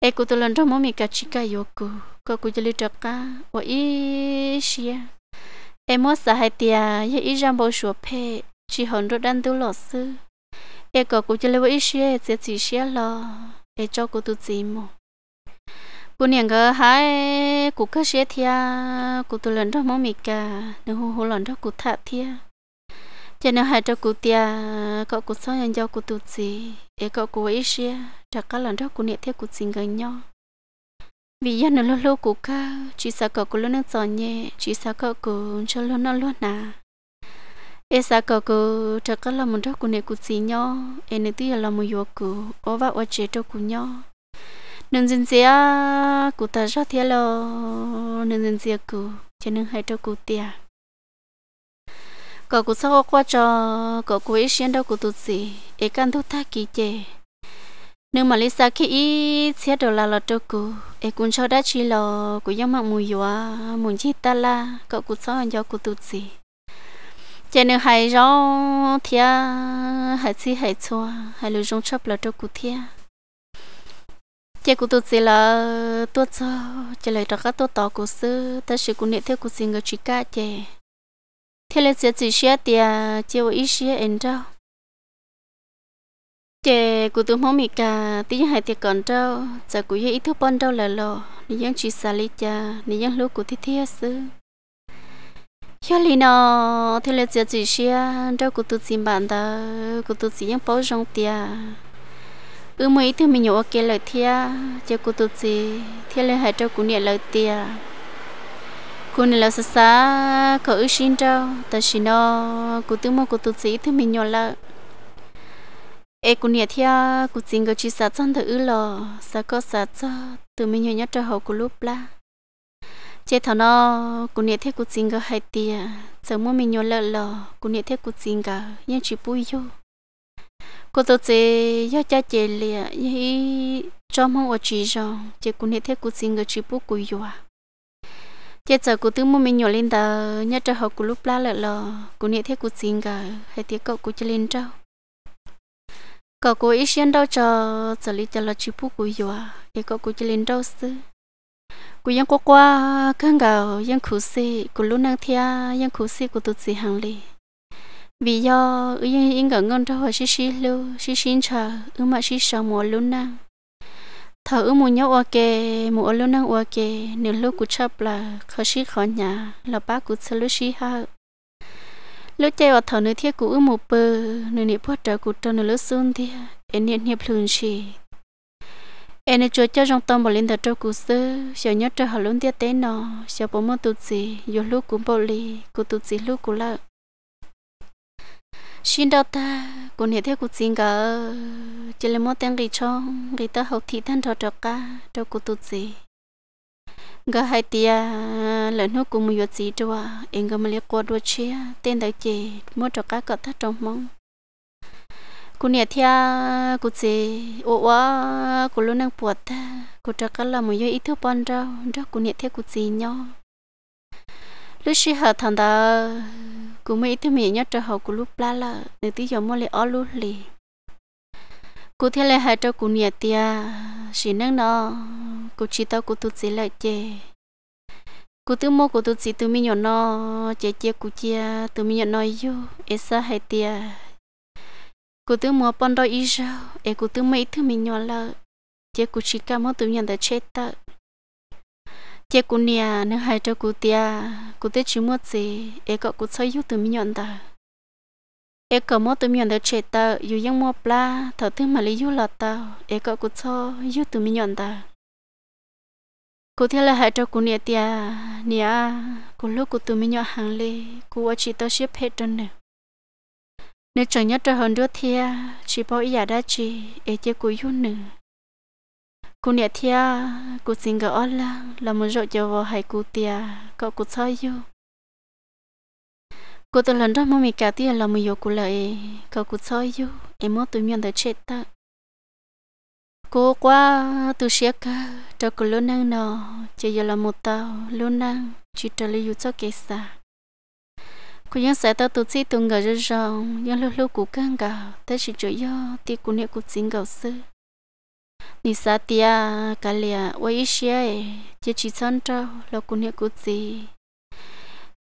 e cụ tôi lần trong mỗi mình cái chỉ cái cụ có cú chơi trọc cá, và ý xia em muốn sa hai tia ye ý ram bao sủa pe chỉ hòn rồi đan tu lọ sư em có cú chơi với ý xia sẽ chỉ xia lo em cho cô tu chỉ mồ cô niệm cái hai cú cái xia tia cô tu lần đó mong mì cả nếu hồ hồ lần đó cô thạ tia cho nên hai cho cú tia có cú sao nhân cho cô tu chỉ em có cú ý xia chắc cả lần đó cô niệm theo cô xin gần nhau vì giờ nó lâu lâu của ca chỉ sợ cậu của luôn nó giỏi nhẹ chỉ sợ cậu của cho luôn nó luôn nà em sợ cậu của chắc là muốn cho cô này của gì nhau e này tuy là một yếu của ô và ô chế cho của nhau nên dân dễ của ta rất thế lo nên dân dễ của cho nên hay cho của tiền cậu của sao qua cho cậu của ý xuyên đâu của tụt gì em can thu thắt kỳ chế nhưng mà lý sao khi ý sẽ đồ là lo cho của e cũng cho đã chỉ lo cũng giống mà mùi quá muốn chi ta la cậu cũng anh cho cũng tụt gì cho nên hay rõ thia hay chỉ hay cho hay lưu trong chấp là cho cũng thia chỉ cũng tụt gì là tốt cho chỉ lấy ra các tốt tỏ cũng sư ta sẽ cũng niệm theo cũng xin người chỉ cả chỉ thế là sẽ chỉ xe thì chưa có ít xe anh đâu chè cụ tụm hôm mì cả tí những hai tiệc còn trâu giờ cụ ye ít thứ bon đâu là lò nên những chỉ xả lý cha nên những lúc cụ thiết thiết sư khi lý nó thì là giờ chỉ xia đâu cụ tôi xin bạn ta, cụ tôi xin những bao rong tia ừ mấy thứ mình nhổ kia lời thia chè cụ tôi gì thi là hai trâu cụ niệm lời tia cô này là xa xa cỡ xin trâu ta xin nó cụ tôi mong cụ tôi gì thứ mình nhổ lời e cũng nhà thia à, cũng xin cái chỉ sa chân thử lo sa có sa cho từ mình nhớ nhớ cho hậu của lúc la chết thằng nó cô nhà thia cô xin cái hai tia giờ mua mình nhớ lợ lo cô nhà thia cô xin cái nhớ chỉ bùi vô cô tôi chế nhớ cha chế liền à, nhớ cho mong ở chỉ rồi chế cũng nhà thia cũng xin cái chỉ bùi cùi vô à chế giờ cô từ mua mình nhớ lên tờ nhớ cho hậu của lúc la lợ lo cô nhà thia cô xin cái hai tia cậu cô chơi lên trâu có cô ý xuyên đâu cho xử lý cho là chịu phụ của yo à? thì có cô chỉ lên đâu sư cô yên qua qua khăn gạo yên khử sĩ cô luôn năng thia yên khử sĩ của tụt sĩ hàng lì vì do yên yên gần ngon cho hồi xí xí lưu xí xí chờ ư mà xí sợ mùa luôn năng thở ư mùa nhau ok mùa luôn năng ok nếu lúc của chấp là khó xí khó nhà là bác của xử lý xí ha lúc chơi vào thầu nơi thiết cũ một bờ nơi niệm phật trở cũ trong nơi lúc xuân thì em niệm niệm lùn chỉ em niệm chúa cho trong tâm bảo linh thật trong cũ sơ sợ nhớ trở họ luôn tiếc tên nó sợ bố mơ tụt gì dù lúc cũng bảo lì cũ tụt gì lúc cũng lợ xin đau ta cũ niệm thiết cũ xin cả chỉ là một tiếng gì cho người ta học thị thân trò trò ca trong cũ tụt gì gà hai tia à, lợn hút cùng một gì cho em gà mày lấy qua đua chia tên đại chị mua cho các cậu thắt trong mong cô nè thia cô chị ô ô cô luôn đang buồn ta cô cho cá là một yêu ít thứ bận rau rau cô nè thia cô chị nhỏ, lúc xí hở thằng ta cô mấy thứ mẹ nhớ cho họ cô lúc la là người tí giờ mua lấy ó lúc liền cô thế là hai trâu cô nhẹ tia chỉ nâng nó cô chỉ tao cô tụt chỉ lại chê cô tự mua cô tụt chỉ tự mình nhỏ nó chê chê cô chia tự mình nhỏ nó yêu esa hai tia cô tự mua bông đôi ít sao em cô tự mấy thứ mình nhỏ là chê cô chỉ cả mỗi tự nhận đã chết ta chê cô nhẹ nâng hai trâu cô tia cô tự chỉ mua gì em có cô chơi yêu tự mình nhỏ ta เอกมอตัวมีอันเดเชตาอยู่ยังมอปลาเถอถึงมาเลยอยู่หลอตาเอกกุชออยู่ตัวมีอันตากูเที่ยวหายใจกูเนี่ยเตียเนี่ยกูลูกกูตัวมีอันหังเลยกูว่าชีตาเชียเพจนเนี่ย nếu chẳng nhất trở hơn đứa thia chỉ bỏ ý đã chỉ ế chế của yêu nữ cô nè thia cô xin gỡ là là một rộ cho vào hai cô tia cậu cô sao yêu cô tôi lần đó mà mình cả tiếc là mình yêu cô lại cậu cô soi yêu em muốn tụi mình đã chết ta cô qua tụi xe cả cho cô luôn năng nọ chỉ giờ là một tàu luôn năng chỉ trở lại yêu cho kệ xa cô nhớ sẽ tao tụi chị tụi người rất rộng nhớ lúc lúc cô căng cả thế e, chỉ chỗ yêu thì cô niệm cô chính gạo sư ni sa tia kalia wa ishia chỉ che chi chan cô nhớ kunya kutsi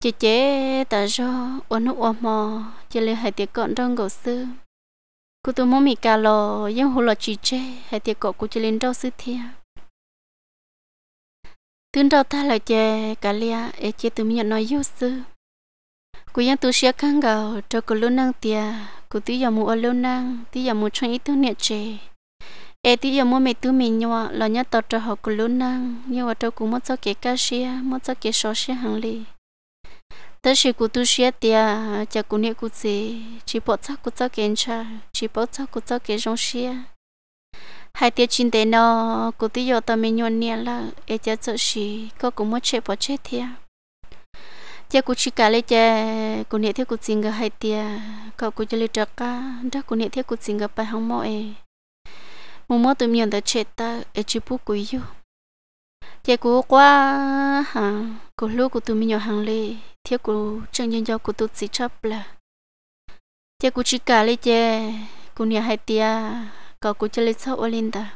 chị chế ta cho uống nước ôm mò chị lấy hai tiệc cọn trong gầu sư cô tôi muốn mì cà lò nhưng hồ lò chị chế hai tiệc cọ cô chị lên rau sư thia tương rau ta là chè cà lia ế chế từ nhận nói yêu sư cô yên tôi sẽ khăn gầu cho cô luôn năng tia cô tôi giờ mua luôn năng tí giờ mua cho ít thứ nhẹ chè ế tí giờ mua mẹ tôi mình nhọ là nhớ tao cho họ cô luôn năng nhưng mà tôi cũng mất cho cái cá xia mất cho cái sò xia hàng lì tới khi cụ tu sĩ tia cha cụ niệm cụ gì chỉ bỏ chắc cụ cho kiến cha chỉ bỏ chắc cụ cho kiến trong sĩ hai tia chín tế nó cụ tí giờ tao mình nhuận nia là ai cha sợ sĩ có cũng mất chết bỏ chết thia cha cụ chỉ cả lấy cha cụ niệm theo cụ cái hai tia có cụ cho lấy trắc cả đó cụ niệm theo cụ xin cái phải không mọi e mù mò tụi mình đã chết ta e chỉ bu cụ yêu cha cụ qua hả cụ lúc cụ tụi mình nhỏ hàng lê thiếu cụ chân nhân do cụ tu chỉ chấp là thiếu cụ chỉ cả lấy chè cụ nhà hai tia có cụ chơi lấy sau ô linh ta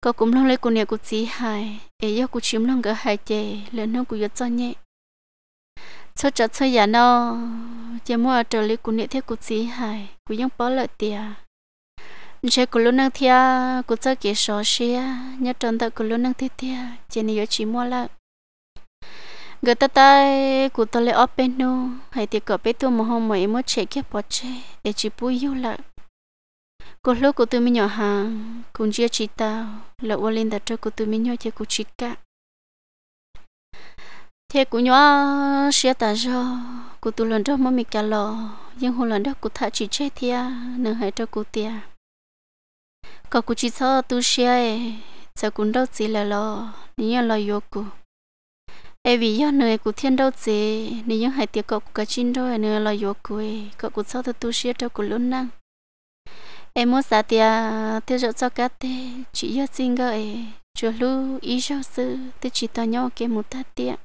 có cũng long lấy cụ nhà cụ chỉ hai ấy do cụ chiếm long gỡ hai chè lớn hơn cụ giật cho nhẹ cho chợ cho nhà nó chè mua trở lấy cụ nhà thiếu cụ chỉ hai cụ giống bỏ lợi tia chế cụ lúc năng thia cụ cho kia sò xia nhớ tròn ta cụ lúc năng thia chỉ này do chỉ mua lại người ta ta cụ ta lấy open nu hay thì cỡ bé tôi mà hôm mấy mới chạy kia bỏ chạy để chỉ bùi yêu lại cô lúc của tôi mình nhỏ hàng cùng chia chị tao là qua lên đặt cho của tôi mình nhỏ thì của chị cả thế của nhỏ xia ta cho của tôi lần đó mới mình cả lò nhưng hồi lần đó của thà chị chết thì à nửa hai cho của tia có của chị sao tôi xia ấy sao cũng đâu chỉ là lò nhưng là yêu của ai vì do nơi của thiên đâu dễ nên những hải tiệc cậu của cả chín đôi nơi là yếu quê cậu của sau thật tu sửa cho cụ luôn năng em muốn xả tiệc tiêu dụ cho các thế chỉ do xin gọi chùa lu ý giáo sư tôi chỉ tao nhau cái một ta tiệc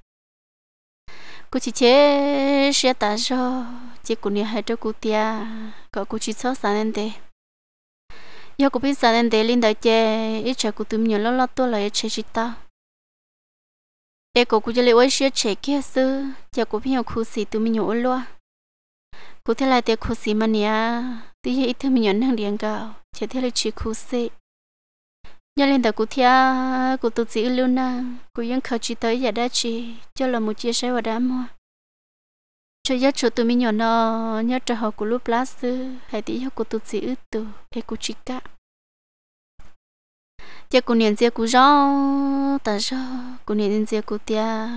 cụ chỉ chế sẽ ta cho chỉ cụ nhà hai cho cụ tiệc cậu cụ chỉ sau sáng nên thế do cụ biết sáng nên thế linh đại chế ít chờ cụ tìm nhiều lo lo tôi lại e chơi chỉ tao để cô cũng lấy ôi sữa trẻ kia sư giờ cô biết cô sĩ tụi mình nhổ luôn cô thấy là để cô sĩ mà nè tuy nhiên ít thứ mình nhận hàng điện cao chỉ thấy là chỉ cô sĩ nhớ lên đầu cô thia cô tự chỉ luôn na cô vẫn khờ chỉ tới giờ đã chỉ cho là một chia sẻ và đã mua cho giờ cho tụi mình nhận nó nhớ trở họ của lúc lá sư hay tí họ cô tụt chỉ ướt tụ hay cô chỉ cả tiếc cô niên tiếc cô gió ta gió cô niên tiếc cô tiếc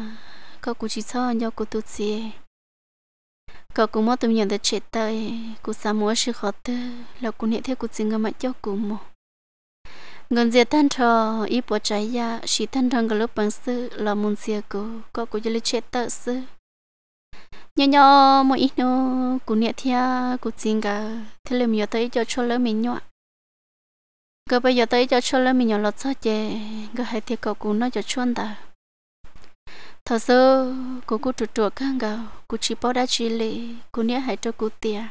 có cô chỉ cho nhau cô tu sĩ có cô mất tụi nhận được chết tay cô xa múa sự khó tư là cô niệm theo cô xin ngâm cho cô mồ gần giờ tan trò ý bỏ trái ya chỉ tan thằng cái lớp bằng sự là muốn xia cô có cô giờ lấy chết tớ sư, nhỏ nhỏ mỗi ít nữa cô niệm theo cô xin cả thế là mình tới cho cho lỡ mình nhọt cơ bây giờ tới cho cho là mình nhỏ lọt sao chè cơ hãy thì cậu cũng nói cho chuan ta Thật sự cô cô trụ trụ căng gạo cô chỉ bảo đã chỉ lệ cô nhớ hãy cho cô tiền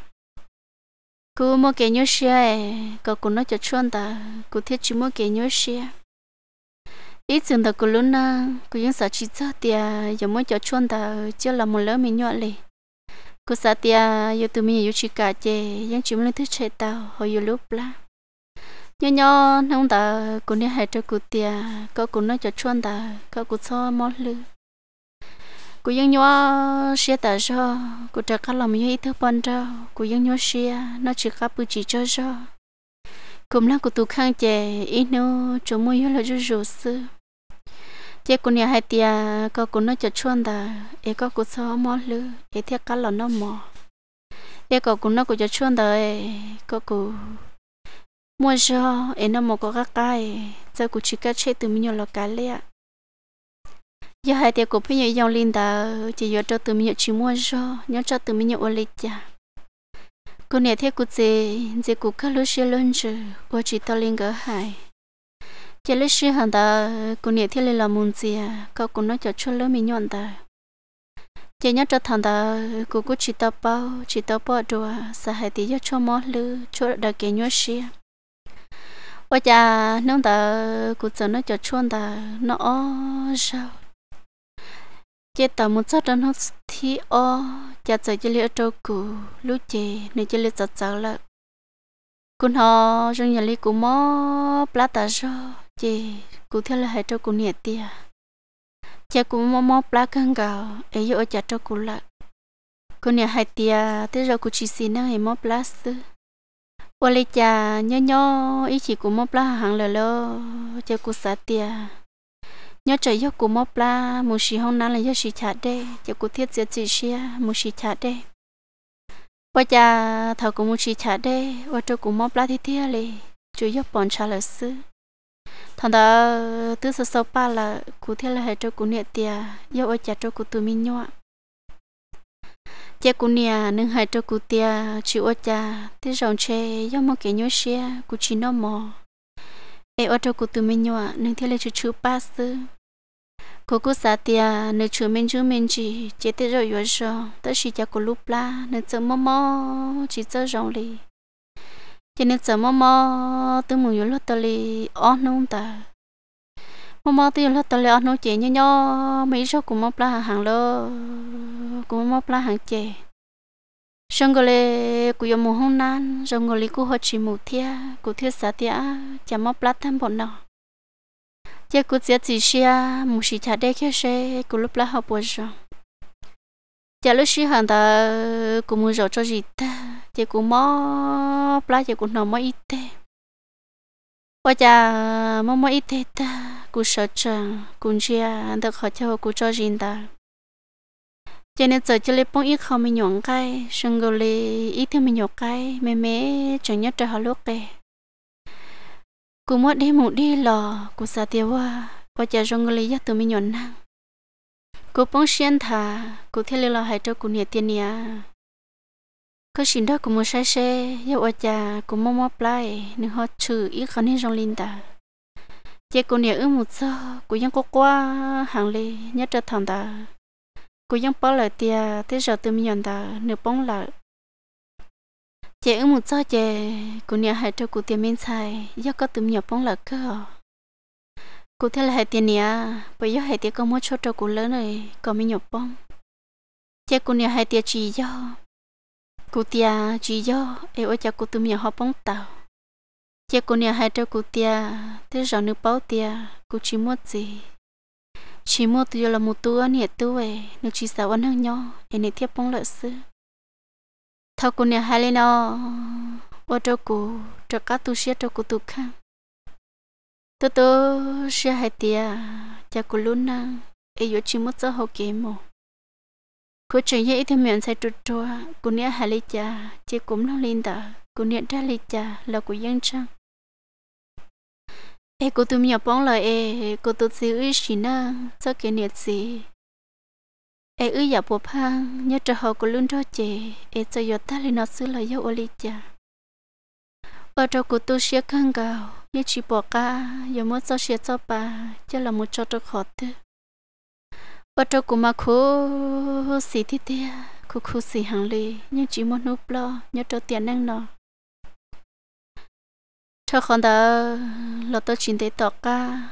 cô mua cái nhớ xe cậu cũng nói cho chuan ta cô thiết chỉ mua cái nhớ xe ít chừng ta cô luôn na cô những sợ chỉ cho tiền giờ mua cho chuan ta chưa là một lớn mình nhỏ lệ cô sợ tiền giờ tụi mình yêu chỉ cả chè những chỉ muốn thứ chạy tàu hồi yêu lúc lá nhớ nhớ nông ta cũng đi hai cho cụ tia có cũng nói cho chuan ta có cụ cho món lư cụ dân nhớ xe ta cho cụ trả các lòng nhớ ít thứ ban cho cụ dân nhớ xe nó chỉ các bự chỉ cho cho cũng là cụ tu khang chè ít nữa chỗ mua nhớ là chú rủ sư chế cụ nhà hai tia có cũng nói cho chuan ta ấy có cụ cho món lư ấy thiết các lòng nó mò ấy có cũng nói cụ cho chuan ta ấy có cụ mua cho em nó mua có các cái cho cụ chỉ cái chế từ mình nhỏ là cái lẽ giờ hai tiệc của bây giờ linh đã chỉ giờ cho từ mình nhỏ chỉ mua cho nhớ cho từ mình nhỏ lấy chả cô nè thế cụ chế chế cụ các lúc xưa lên chứ cô chỉ tao linh gỡ hai chỉ lúc xưa hàng ta cô nè thế là muốn gì à cô cũng nói cho cho lớn mình nhọn ta chỉ nhớ cho thằng ta cô cũng chỉ tao bao chỉ tao bao đồ à sao hai tiệc cho mỏ lư cho đặc kế nhớ xia 我家弄的古早那叫穿的那哦少，这大木早的那天哦，家在这里照顾路姐，你这里早早了，古那人家里古么不拉达少，这古天了还照顾你的呀，这古么么不拉更高，哎呦，我家照顾了，古你还的呀，这照顾起些那还么不拉死。ô lê cha nhớ nhớ ý chỉ của mốc la hàng lờ lơ chơi của xã tia nhớ trời nhớ của mốc la một xì hông nán là nhớ xì chả đê chơi của thiết diệt chỉ xia một xì chả đê ô cha thảo của một xì chả đê ô chơi của mốc la thì tia lì chú nhớ bọn cha lờ sư thằng đó tứ sáu sáu ba là cụ thiết là hệ chơi của nhẹ tia nhớ ô cha chơi của tụi mình nhọ tia cô nia nâng hai trâu cô tia chịu ở cha thế rồng che do mà kẻ nhớ xe cô chỉ nó mò ai ở trâu cô từ mình nhọ nâng thế là chữ chữ pass cô cô sa tia nâng chữ mình chữ mình chỉ chế thế rồi vừa rồi tới khi cha cô lúc la nâng chữ mò mò chỉ chữ rồng li cho nên chữ mò mò từ mùng yếu lót tới li on nung ta mà mà tiền là tao lẽ nó chỉ như nhau mấy số cũng mập là hàng lơ cũng mập là hàng chè xong rồi lệ cú dùng mồ hôi nan rồi người lì cú hơi chỉ mù thia cú thia sát thia chả mập là tham bọn nó chỉ cú chỉ chỉ xia mù xí chả đây kia xe cú lúc là học bồi rồi chả lúc xí hàng ta cú muốn rồi cho gì ta chỉ cú mập là chỉ cú nó mới ít tê và chả mập mới ít tê ta cú sợ chờ cú chia được họ cho cú cho riêng ta cho nên giờ cho lấy bông ít không mình nhọn cái sưng gò lì ít thì mình nhọn cái mẹ mẹ chẳng nhớ cho họ lúc kề cú mất đi một đi lò cú sợ tiêu quá có chờ sưng gò lì dắt tụi mình nhọn năng cú bông xiên thà cú thế lì lò hay cho cú nhiệt tiền nhà Cú xin đó cú mua xe xe yêu ở nhà cú mua mua play nên họ trừ ít không nên rong linh ta chị cô nhà ư một số cô dân có qua hàng lì nhớ trở thằng ta cô dân bỏ lại tia thế giờ tôi nhận ta nửa bóng lại chị ư một số chị cô nhà hai cho cô tiền miên xài do có tôi nhận bóng lại cơ cô thế là hai tiền nhà bây giờ hai tiền có mua cho trâu cô lớn này có mình nhập bóng chị cô nhà hai tiền chỉ do cô tia chỉ do em ở cho cô tôi nhận họ bóng tàu tia cô nhà hai trâu cụ tia thế giờ nữ bao tia cụ chỉ muốn gì chỉ muốn tụi là một tu anh hiện tu về nữ chỉ sợ anh hơn nhau em này tiếp bóng lợi sư thâu cô nhà hai lên nó ô trâu cụ trâu cá tu sĩ trâu cụ tu khang tớ tớ sẽ hai tia cha cô luôn nè, em yếu chỉ muốn cho hậu kiếm mồ cô chuyện gì thì miệng sai trút trua cô nhà hai lên cha chỉ cũng nó lên đó cô nhận ra lên cha là cô dân trang ê cô tụi mình bóng là ê cô tụi xíu ý xí nè cho cái nhiệt gì ê ư giả bộ phang nhớ trở hồ cô luôn đó chè ê cho giọt ta lên nó xứ lời yêu ô lý chà ở trong của tôi sẽ khăn gào nhớ chỉ bỏ cả giờ muốn cho sẽ cho bà cho là một cho tôi khó tư ở trong của mà khô xì thì tia khô khô xì hàng lì nhớ chỉ muốn núp lo nhớ cho tiền năng nọ cho con đó lo tôi chín để tọt cả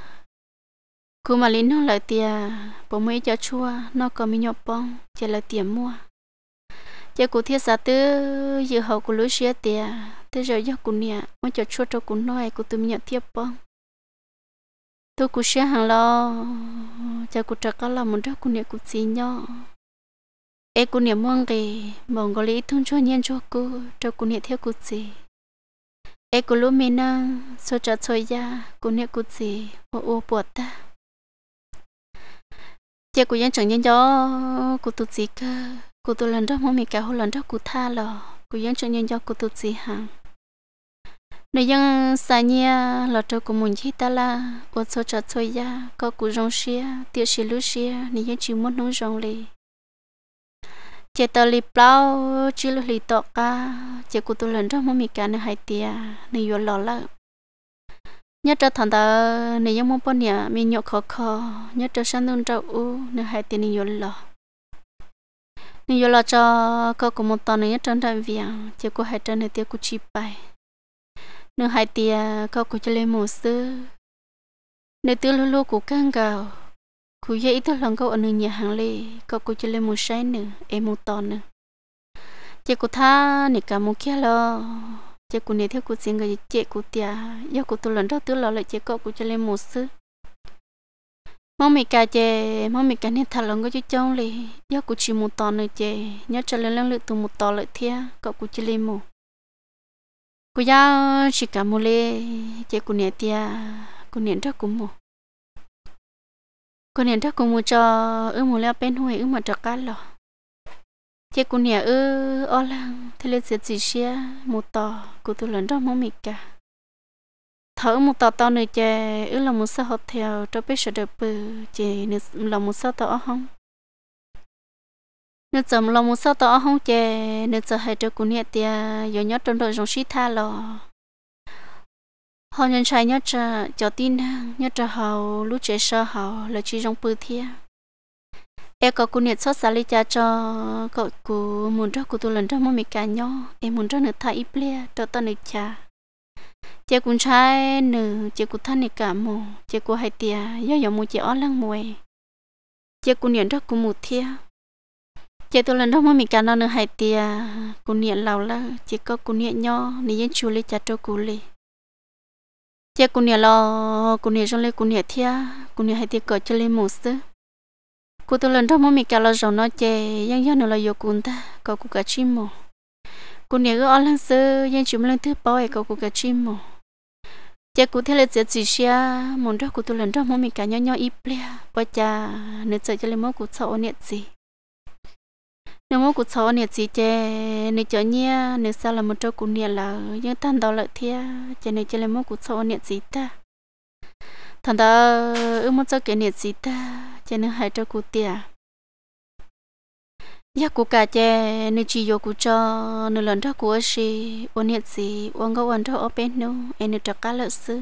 cô mà lính nó lại tiền bố mới cho chua nó có mi nhọp bông chỉ là tiệm mua chỉ cô thiết xã tư dự hậu của lối xe tiền thế giờ do cô nè mới cho chua cho cô nói cú tự nhận tiếp bông tôi cũng xe hàng lo cho cô trả cả là một đứa cô nè cô xin nhau em cô nè mong cái mong có lý thương cho nhiên cho cô, cho cô nè theo cô gì e cô lúc mình so cho chơi ya cô nè cô gì ô ô bột ta chị cô yên chẳng nhân cho cô tụt gì cơ cô tụt lần đó mỗi mình cả hồi lần cô tha lò cô yên chẳng nhân cho cô tụt gì hàng nếu yên xa nhia lọ cho cô muốn chi ta là ô so cho chơi ya có cô rong xia tiêu xia lú xia nếu yên chỉ muốn nông rong lì chế tờ lì bao chỉ lúc lì tọt cả chế cụ tôi lần đó mà mình cả nó hay tiệt này vừa lò lợ nhớ trở thằng ta này giống mong bọn nhà mình nhậu khó khó nhớ trở sang luôn trở u nó hay tiệt này vừa lò này vừa lò cho cơ của một tuần này nhớ trở thành việc chế cụ hay trở này tiệt cụ chỉ bài nó hay tiệt cơ của chơi lê mù sư nếu lô lô của căng gạo cú dễ ít lần câu anh nhà hàng lê có cú chơi lên một sai nữa em một tòn nữa chị cú tha nè cả một kia lo chị cú nè theo cú xin người chị cú tia do cú tôi lần đó tôi lo lại chị có cú chơi lên một sư mong mì cả chè mong mì cả nè thà lần có chú trông lì do cú chỉ một tòn nữa chè nhớ chơi lên lần lượt từ một tòn lại thia có cú chơi lên một cú giao chỉ cả một lê chị cú nè tia cú nè rất cú một cô nè thắc cùng mua cho ư mua leo bên huê ư mà cho cá lò chị cô nè ư ô lăng thế lên sẽ chỉ xe một tò cô tôi lần đó mong mệt thở một tò tò nữa chè ư là một sao hot theo cho biết sợ được chè nữa là một sao tò không nữa chậm là một sao tò không chè nữa giờ hai cho cô nè tia giờ nhớ trong đội dòng sĩ tha lò họ nhân trái nhớ trả cho tin nhớ trả hậu lúc chế sơ hậu là chỉ trong bự thia em có cú nhiệt sót xả lý cha cho cậu cú muốn cho cú tôi lần cho mỗi mình cả nhau em muốn cho nữ thay ít lia cho tao nữ cha chị cũng trai nữ chị cũng thân nữ cả mồ chị cũng hay tia do dòng mù chị ó lăng mùi chị cũng nhiệt rất cũng một thia chị tôi lần đó mỗi mình cả nó nữ hay tia cũng nhiệt lâu là chị có cũng nhiệt nhỏ nên dân chú lý cha cho cú lý chia cùng nhà lo cùng nhà trong lấy cùng nhà thia cùng nhà hay thia cởi cho lấy một sư cú tôi lần đó mà mình cả lo rồng nó chè yang yang nó là yêu cùng ta có cú cá chim mồ cùng nhà cứ ăn lăng sư yang chim lên thứ bao ấy có cú cá chim mồ chia cú thế là chia chỉ xia muốn đó cú tôi lần đó mà mình cả nhau nhau ít plea bao cha nếu chơi cho lấy mốt cú sao ôn gì nếu muốn cuộc sống này chỉ chè nếu cho nhia nếu sao là một chỗ cũng nhia là những thằng đó lợi thia à? chè nếu chè là muốn cuộc sống này chỉ ta thằng đó ở muốn cho cái này chỉ ta chè nếu hai chỗ cũng tia ya cụ cả chè nếu chỉ yêu cụ cho nếu lần đó cụ ở ôn nhiệt gì ôn cái ôn đó ở bên đâu em nếu cho cá lợi sư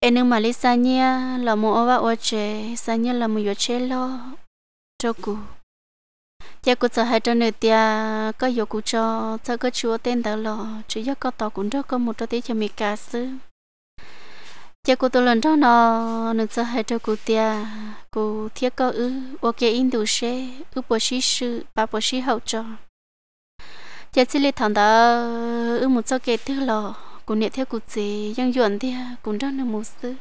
em nếu mà lấy sao nhia là một ở và ở chè nhia là một chỗ chè lo cho cụ giờ cũng sợ hai trăm nửa tia có yêu cũng cho cho có chúa tên đó lò chỉ giờ có tàu cũng rất có một đôi tí cho mình cá sư giờ cũng tôi lần đó nó nửa sợ hai trăm cũng tia cũng thiết có ư ok in đủ xe ư bố sĩ sư ba bố sĩ hậu cho giờ chỉ lấy thằng đó ư một chỗ cái thứ lò cũng nhẹ theo cũng gì dân dọn thì cũng rất là một sư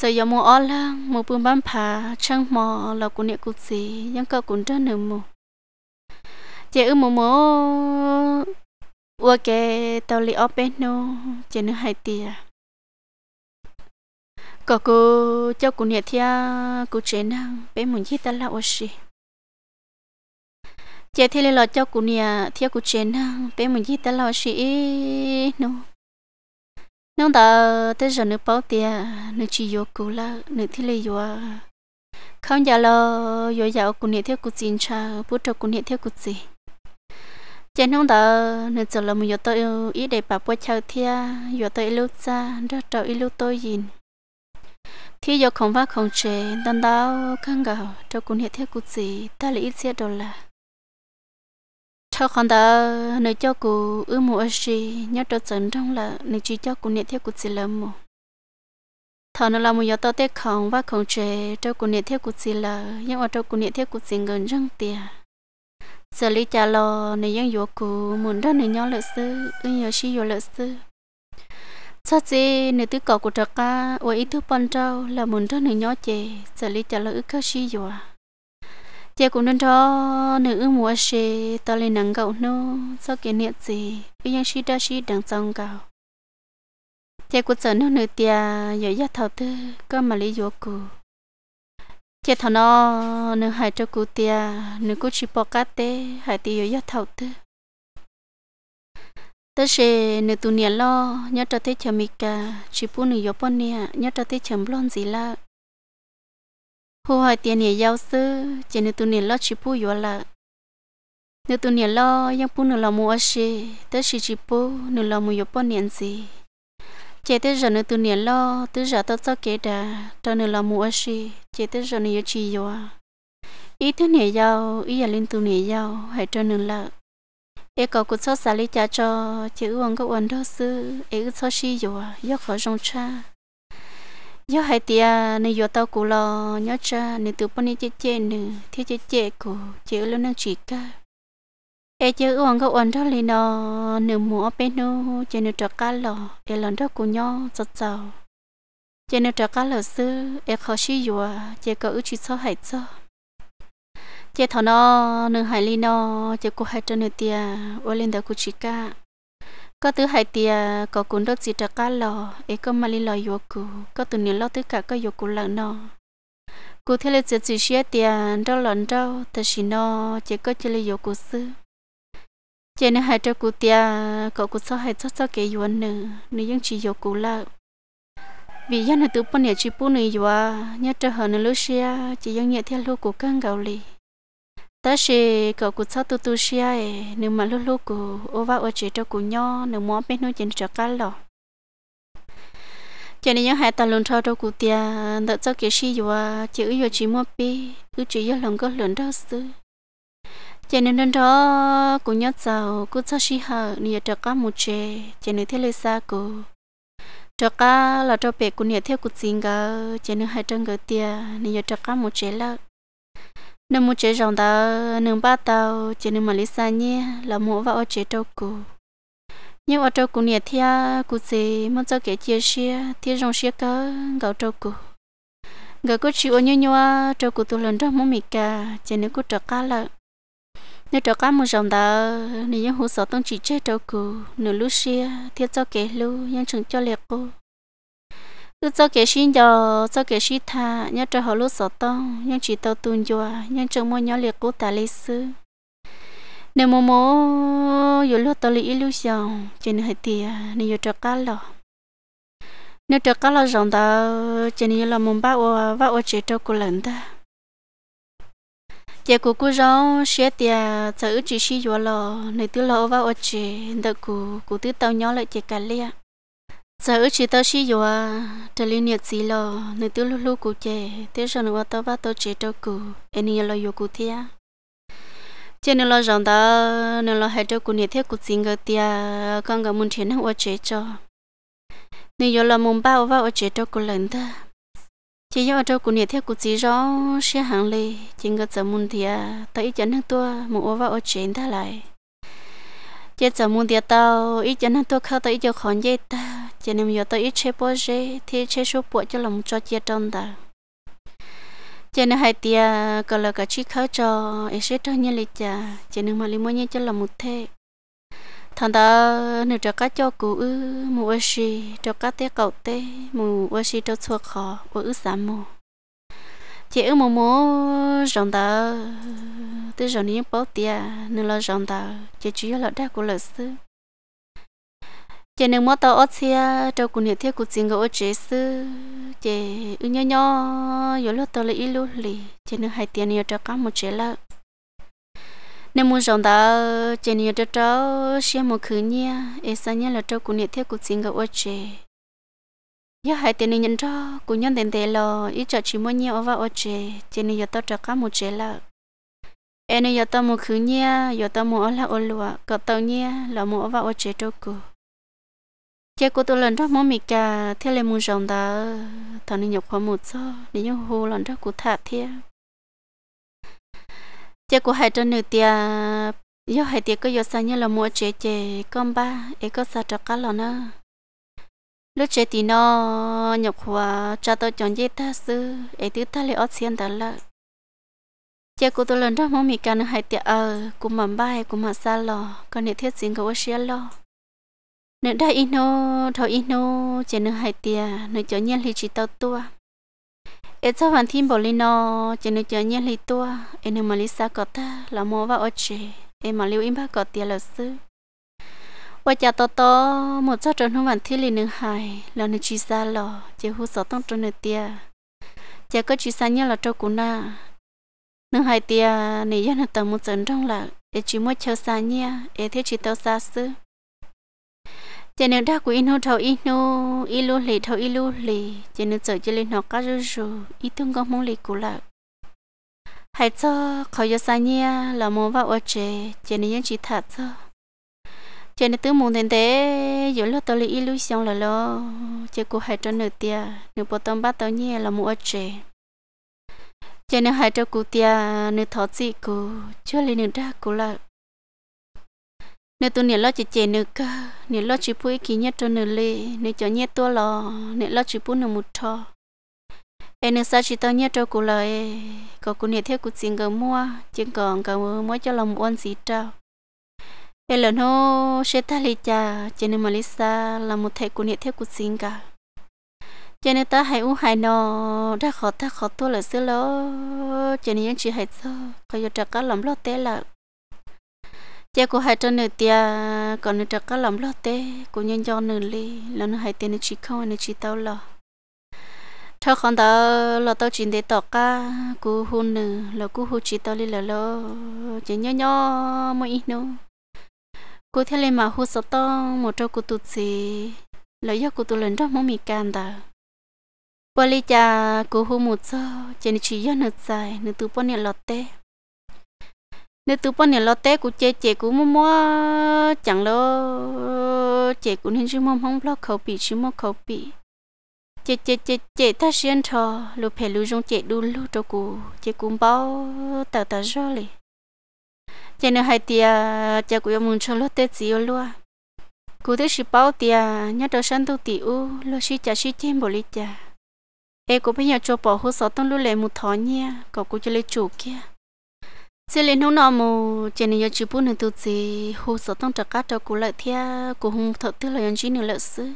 giờ giờ mua ở là mua bún bánh phá chẳng mò là cũng nhẹ cũng gì nhưng cơ cũng rất nhiều mua chị ư mua mua ua kề tàu li ở bên nô chị nữa hai tia có cô cho cũng nhẹ thia cũng chế năng bên mình chỉ ta là ua gì chị thì là cho cũng nhẹ thia cũng chế năng bên mình chỉ ta là ua gì nô nhưng ta tới giờ nước bảo tiền nước chỉ vô cũ là nước thi lấy vô không giờ lo vô giờ cũng nhẹ theo cũng chín cha bút cho cũng nhẹ theo cũng gì chỉ nông ta nước giờ là mình vô tới ý để bà bố chơi thia vô tới lúc xa rất trời ít lúc tôi nhìn thì giờ không phát không chế đàn đau khăn gạo cho cũng nhẹ theo cũng gì ta lấy ít xe đồ là cho con đã nơi cho cô ư mù ở gì nhớ trở trần trong là nơi chỉ cho cô niệm theo cô chỉ là mù thọ nó là mù giờ tao tết không và không chế cho cô niệm theo cô chỉ là nhưng mà cho cô niệm theo cô chỉ gần răng tiền giờ lý trả lo nơi dân yếu cô muốn ra nơi nhau lợi sư ư nhớ si yếu lợi sư sao chứ nơi tư cậu của trạc ca ở ý thứ ban trâu là muốn ra nơi nhau chế giờ lý trả lo ư khắc si yếu à chị cũng nên cho nữ mùa xe tao lên nắng gạo nô sau kia niệm gì bây giờ chị đã chị đang trong gạo chị cũng sợ nước nữ tia giờ giá thầu tư có mà lý do cụ chị thằng nó nữ hại cho cụ tia nữ cũng chỉ bỏ cá tê hại tia giờ giá thầu tư tớ sẽ nữ tu nia lo nhớ cho thấy chồng mica chỉ phụ nữ yếu bọn nia nhớ cho thấy chồng lon gì là phụ hỏi tiền này giao sư chỉ nếu tụi này lo chỉ pu yếu là nếu tụi này lo nhưng pu nửa lo mua xe tới chỉ chỉ pu nửa lo mua yếu bao nhiêu gì chỉ tới giờ nếu tụi này lo tới giờ tao cho kể đã cho nửa lo mua xe chỉ tới giờ nếu chỉ yếu ít thứ này giao ít là linh tụi này giao hãy cho nửa là ê có cuộc sống xả lý cha cho chữ uống có uống đó sư ê cho xí yếu yếu khó trông cha nhớ hai tia này giờ tàu cù lo nhớ cha này từ bên này chết chết nữa thì chết chết của chữ luôn năng chỉ cả e chữ uống cái uống đó liền nó nửa mùa bên nô chữ nửa trọc cá lò e lần đó cù nhớ rất giàu chữ nửa trọc cá lò xưa e khó sử dụng chữ có ước chỉ sao hay sao chữ thằng nó nửa hai liền nó chữ cũng hai trăm nửa tia uống lên đó cũng chỉ cả có thứ hai tia à, có cuốn đất gì trả cá lò ấy có mà li lò yêu có từ nhiều lo thứ cả có yêu cụ lợn nọ cụ thế là chỉ xe tiền đâu à, lợn đâu thật sự nó chỉ có chỉ là yêu sư chỉ nên hai cho cụ tiền có cụ sau hai sao sau cái yêu nữ nữ những chỉ yêu cụ lợn vì dân là từ bên nhà chỉ phụ nữ yêu nhớ trở hơn lúc xưa chỉ những nhà theo lưu của căng gạo lì ta sẽ có cuộc sống tu tu xia ấy nếu mà lúc lúc cô ô vác ô chị cho cô nhỏ nếu mà bên nó chuyện cho cá lò cho nên nhớ hai ta luôn cho cho cô tia đợi cho cái gì rồi chị ấy chị mua bì cứ chị ấy lòng có lần đó xứ cho nên nên đó cô nhớ sau cô cho xí hở nhiều cho cá một chè cho nên thế lấy xa cô cho cá là cho bé cô nhiều theo cô xin gỡ cho nên hai chân gỡ tia nhiều cho cá một chè lợn nếu muốn chế rong ta nương ba tàu chế nương mà lý sa nhé là mua vào ở chế trâu cù nhưng ở trâu cù nhiệt thì cù gì muốn cho kẻ chia sẻ thì rong sẻ cơ gạo trâu cù gạo cú chịu nhớ nhớ trâu cù tôi lần đó muốn mì cả chế nương cú trọc cá lợ nếu trọc cá mua rong ta nếu những hồ sơ tông chỉ chế trâu cù nửa lú sẻ thì cho kẻ lú nhưng chẳng cho liệt cù cứ cho cái xin giờ cho cái xin tha nhớ cho họ lúc sợ to nhớ chỉ tao tuôn cho nhớ cho mua nhớ liệt cố ta lấy sư nếu mua mua dù lúc tao lấy lúc giờ trên hai tia nên dù cho cá lò nếu cho cá lò rộng ta trên như là muốn ba ô ba ô chỉ cho cô lần ta chế của cô rong sẽ tiề sợ chỉ xin giờ lò nên từ lò ba ô chỉ đợi cô cô từ tao nhớ lại chỉ cá liệt giờ chỉ tao chỉ yo để liên nhiệt gì lo nên tôi lúc lúc cụ chè thế rồi nó tao bắt tao chế tao cụ anh ấy lo yêu cụ thia cho nên lo rằng ta nên lo hai tao cụ nhiệt thế cụ xin cái tia con cái muốn thế nó ở chế cho nên yo là ba bao vào ở chế tao cụ lần ta chỉ do tao cụ nhiệt thế cụ chỉ rõ sẽ hàng lì chỉ cái giờ muốn thia ta ít chắn thằng tua muốn vào ở chế ta lại chỉ giờ muốn thia tao ít chắn thằng tua khao ta ít cho khó dây ta cho nên giờ tôi ít chế bố chế thì chế số bộ cho lòng cho chia trong ta cho nên hai tia có là cả chi khâu cho ít sẽ trong như lịch cha cho nên mà lý muốn như cho lòng một thế thằng ta nếu cho cá cho cụ ư mua ơi xì cho cá té cậu té mua ơi xì cho xua khó ôi ư sám mồ chị ư mồ mồ rồng ta tới rồng đi bao tia nên là rồng ta chị chủ yếu là đa của lợi sư chị nên mà tao ớt xe trâu cũng hiểu thiết của chính ngộ chế sư chị ư nhỏ nhỏ yếu lúc tao lấy lúc lì chị nên hai tiền e nhiều cho cá một chế là nên muốn rộng ta chị nhiều cho trâu xe một khứ nha ế xa nhá là trâu cũng hiểu thiết của chính ngộ chế yếu hai tiền nhận cho cũng nhân đến tiền lò ít cho chỉ mua nhiều và ớt chế chị nếu tao cho cá một chế là em nếu tao một khứ nha yếu tao mua là ô lụa có tao nha là mua và ớt chế cho cô chế cô tôi lần đó mới mình cả theo lên muốn chồng đó thằng nên nhập khoa một số để nhớ hồ lần đó cô thả thế chế cô hai trăm nửa tia do hai tia có do sao như là mua chế chế con ba ấy có sao cho cá lợn nữa lúc chế thì nó nhập khoa cha tôi chọn giấy ta sư ấy thứ ta lại ớt xiên đó là chế cô tôi lần đó mới mình cả hai tia ờ cũng mầm ba cũng mà xa lò còn để thiết xin có xe lò nữa đây ino thọ ino chỉ nữa hai tia nữa cho nhiên thì chỉ tao tua ở sau hoàn thiên bảo lên nó chỉ nữa cho nhiên thì tua em nữa mà lý sao có ta là mua vào ở chế em mà lưu im ba có tia là sư và chả tao to một số trận không hoàn thiên liền nữa hai là nữa chỉ xa lò chỉ hú sáu tông trận nữa tia chỉ có chỉ xa nhau là trâu cũng na nữa hai tia này dân là tầm một trận trong là để chỉ mua chơi xa nha để thế chỉ tao xa sư chỉ nên ra của inu thầu inu ilu lì thầu ilu lì chỉ nên chờ chỉ lên học cá rú rú ít tương công mong lì cũ là hãy cho khỏi giờ sáng nha là muốn vào ở chế chỉ nên những chỉ thật cho chỉ nên tự muốn đến thế giờ lúc tôi lì ilu xong là lo chỉ cố hãy cho nửa tia nửa bộ tâm bắt tới nha là muốn ở chế chỉ nên hãy cho cô tia nửa thọ chỉ cố chưa lên nửa ra cô là nếu tôi nè lo chỉ chè nữa cơ nè lo chỉ bui kí nhất cho nửa lì nè cho nhất tua lo nè lo chỉ bui nửa một thọ em nửa sao chỉ tao nhất cho cụ lời có cụ nè theo cụ xin gờ mua chỉ còn gờ mua cho lòng uôn gì trao em lần hô sẽ ta lì cha chỉ nửa Malaysia là một thầy cụ nè theo cụ xin cả cho nên ta hãy u hãy nọ ra khó ta khó tua là xưa lo cho nên chỉ hãy sao có cho trả cả lòng lo té là chị cô hai cho nửa tia còn nửa trắc cá lồng lót tê cô nhân cho nửa ly là nửa hai tiền nửa chỉ không nửa chỉ tao lo, thao con tao lo tao chín để tọt cá cô hôn nửa là cô hôn chỉ tao ly là lo chỉ nhỏ nhỏ mỗi ít nữa cô theo lên mà hôn sợ to một trâu cô tụt gì là do cô tụt lần đó mỗi mì can ta qua ly cha cô hôn một sao chỉ nửa chỉ do nửa dài nửa từ bao nửa lọt tê nếu tụi bọn này lo té của chế chế của mua mua chẳng lo chế của nên chúng mong không lo khẩu bị chúng mong khẩu bị chế chế chế chế ta xuyên thò lù phê lù rong chế đu lù cho cụ chế cũng bao tao tờ rõ lì chế nếu hai tia chế của em muốn cho lo té gì luôn cụ thế sự bao tia nhớ đồ săn tu tiểu lo xí chả xí chém bồi lì chả em cũng bây giờ cho bỏ hồ sơ tông lù lệ một thò nha cậu cũng cho lấy chủ kia xin lên hôm nào mà chị này chụp được từ chị hồ sơ tông trạc cát cho cô lại thea cô hùng thật tức là anh chị nữa lợi sư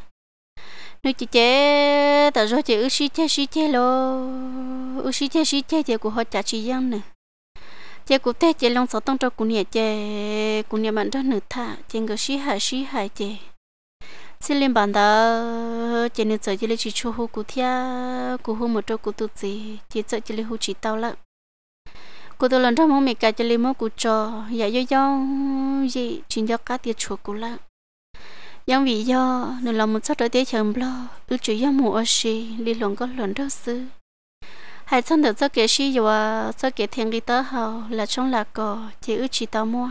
nếu chị chế tại do chị ước sĩ chế sĩ chế lo ước sĩ chế sĩ chế chị của họ trả chị giang nữa chị của thế chị long sơ tông cho cô nhẹ chị cô nhẹ bạn đó nữa thà chị người sĩ hạ sĩ hạ chị xin lên bàn đó chị nên sợ chị lấy chị chu hồ cô thea cô hùng một chỗ cô tụt chị chị sợ chị lấy hồ chị tao lắm cô tôi lần trong hôm mình cả cho lấy món củ trò dạ do do gì dạ, chuyện do cá tiệt chuột của lắm yang vì do nên là một số đối tượng chồng lo ưu chủ yếu mùa gì lý luận có luận đó sư hai chân được cho kẻ sĩ và cho kẻ thiên lý tớ hầu là trong là cò chỉ ưu chỉ tao mua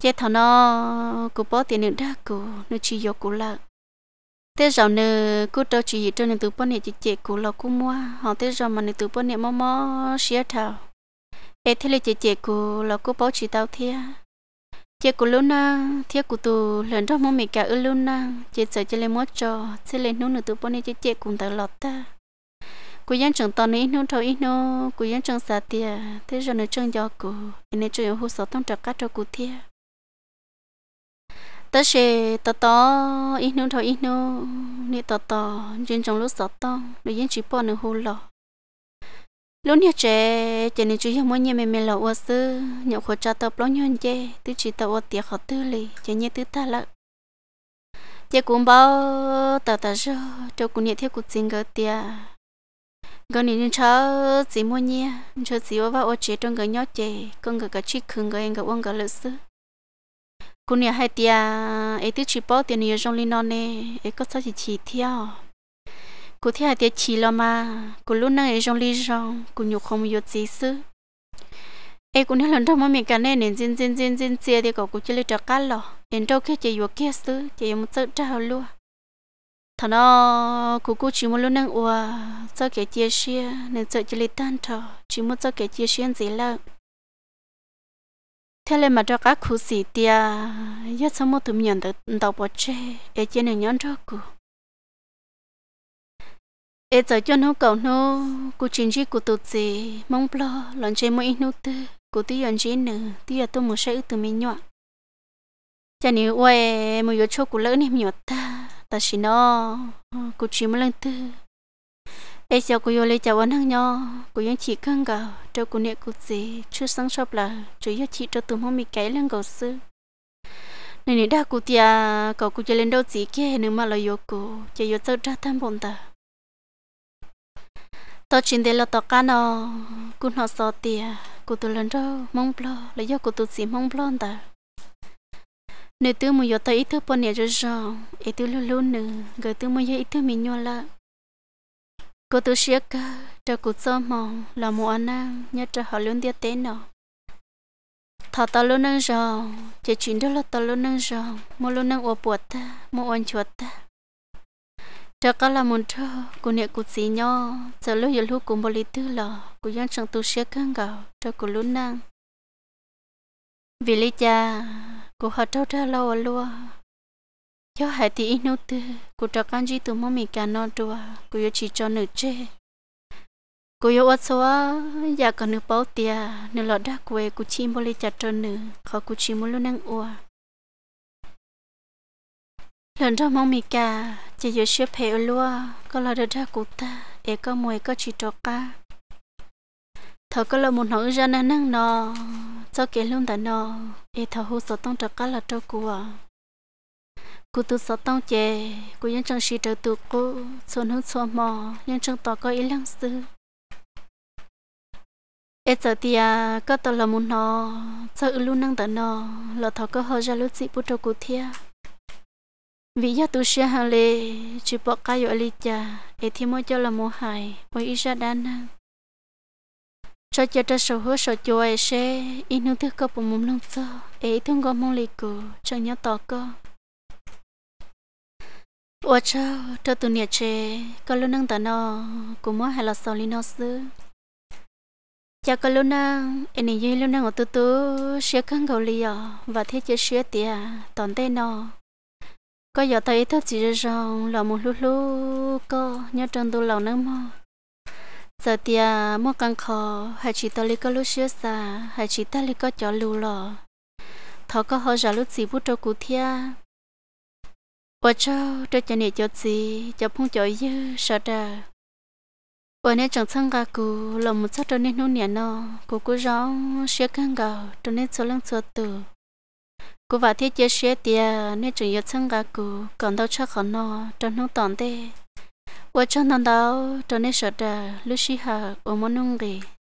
chế thằng nó cụ bỏ tiền nữa đã cụ nó chỉ yếu cô lợn thế rồi nè cô đâu chỉ gì cho nên từ bữa này chị chế cô là cô mua họ thế rồi mà nè từ bữa này mò mò xía thảo ê thế là chị chị cụ là cô bảo chị tao thia chị cụ luôn na thia cụ tu lần đó mua mì cả ư luôn na chị sợ chị lên mất cho chị lên nô nửa tụ bọn này chị chị cũng tao lọt ta cụ dân trường tao này nô thôi ít nô cụ dân trường xa tia thế rồi nửa trường do cụ nên trường hồ sơ tông trật cá cho cụ thia tớ sẽ tao tao ít nô thôi ít nô nị tao tao dân trong lúc sợ tông rồi dân chỉ bỏ nửa hồ lọ lúc nhà trẻ trẻ nên chú hiểu mỗi nhà mẹ mẹ là ô sư nhậu khổ cha tập lối nhân chê tứ chỉ tập ô tiệc khó tư lì trẻ nhẹ tứ ta lợ trẻ cũng bao tờ tờ rơ cho cũng nhẹ theo cũng xin gỡ tiệc gần nên cháu chỉ mỗi nhà cháu chỉ vào ô trẻ trong cái nhỏ trẻ con gỡ cái chi khung gỡ em gỡ uống gỡ lợ sư cũng nhẹ hai tiệc ấy e tứ chỉ bao tiền nhiều trong linh non nè ấy e có sao chỉ chỉ theo cô thấy hai hạt chỉ lo mà cô luôn năng ấy trong lý do cô nhục không vô gì sư em cũng nói lần đầu mà mình cả nên nên zin zin zin zin chia thì có cô chỉ lấy trả cá lò em đâu khi chơi vô kia sư chơi một tớ trao luôn thằng nó cô cô chỉ một lúc năng ua tớ cái chia sẻ nên tớ chỉ lấy tan thọ chỉ một tớ cái chia sẻ gì là thế là mà cho cá khu sĩ tia, nhất số một tụi nhận được đầu bỏ chê, để chỉ nên nhón cho cô ê giờ cho nó cầu nó cô chính trị cô tự gì mong lo lần chơi mỗi nút tư cô tự dọn chế nữa, tí là tôi muốn sẽ từ mình nhọ cho nếu quay một yếu chỗ cụ lỡ niệm nhọ ta ta xin nó cô chỉ một lần tư ê giờ cô yếu lấy cháu anh hàng nhọ cô yên chỉ khăn gạo cho cô niệm cô gì chưa sáng sớm là chủ yếu chỉ cho tụi mong mình cái lên cầu sư nên đã cô tia cậu cụ chơi lên đâu chỉ kia nếu mà là yếu cô, chơi yếu tao ra tham bọn ta tôi chỉ để là tao cá nó cũng họ sợ tiệt cô tôi lần đó mong lo là do cô tôi chỉ mong lo ta nếu tôi muốn giờ tôi ít thứ bọn nhà rồi rồi ít thứ luôn luôn nữa rồi tôi muốn giờ ít thứ mình nhau là cô tôi sẽ cả cho cô sợ mong là một anh em nhớ cho họ luôn tiếc tên nó thọ tao luôn năng rồi chỉ chuyện đó là tao luôn nâng rồi mua luôn nâng ủa buột ta mua anh chuột ta cho cả là muốn cho cô nè cô chị nhau giờ lúc giờ lúc cũng bỏ lý tư lò cô dân chẳng tu sửa căng gạo cho cô lúc năng vì lý cha cô họ trâu ra lâu lúa cho hai tỷ ít nô tư cô cho con gì từ mắm mì cá non chua cô yêu chỉ cho nữ chê cô yêu ớt xóa giờ dạ còn nữ bao tia nữ lọt đá quê cô chim bỏ lý cha cho nữ khó cô chim muốn luôn năng ua lần trong mong mì cả chỉ giữ xếp phèo lúa có là được ra cụ ta để có mùi có chỉ trọ ca thở có là một nỗi ra nên năng nọ cho kể luôn tại nọ để thở hú sợ tông trọ cá là trâu cụ à cụ tu sợ tông chè cụ nhân trong sĩ trợ tự cụ xuân hương xuân mò nhân trong tỏ có ý lăng sư ê giờ thì à có tờ là một nọ cho ư luôn năng tại nọ là thở có hơi ra lúc gì bút trâu cụ thia vì do tu sĩ hàng lệ chỉ bỏ cái gọi lì cha để thì mỗi cho là mua hài mỗi ít ra đan cho cho cho sầu hứa sầu chua ấy sẽ ít nước thứ cấp của mồm lông sơ ấy thương có mong lì cử chẳng nhớ tỏ cơ ủa cho cho tụi nhiệt chế có lúc nâng tận nó cũng mỗi hai là sầu lì nó xứ cha có lúc nâng em nhìn như lúc nâng ở tu tu sẽ khăn gầu lì và thế chơi sẽ tía toàn tên nó có giờ thấy thật chỉ ra rằng là một lúc lúc có nhớ trong tôi lòng nữa mà giờ thì à, mua căn khó hay chỉ ta lấy có lúc xưa xa hay chỉ ta lấy có cho lưu lò thọ có họ giả lúc gì bút cho cụ thia ở cho cho cho nè cho gì cho phong cho dư sợ đà ở nè chẳng sang gà cụ là một chút cho nên nô nè nó cụ cụ rong xia căng gạo cho nên số lăng số tử cô vào thế chia sẻ tia nên chủ yếu sang cả cô còn đâu chắc còn nó trong nông tòn tê ở trong nông đâu trong nên sợ ra lúc xí hà ở món nông gì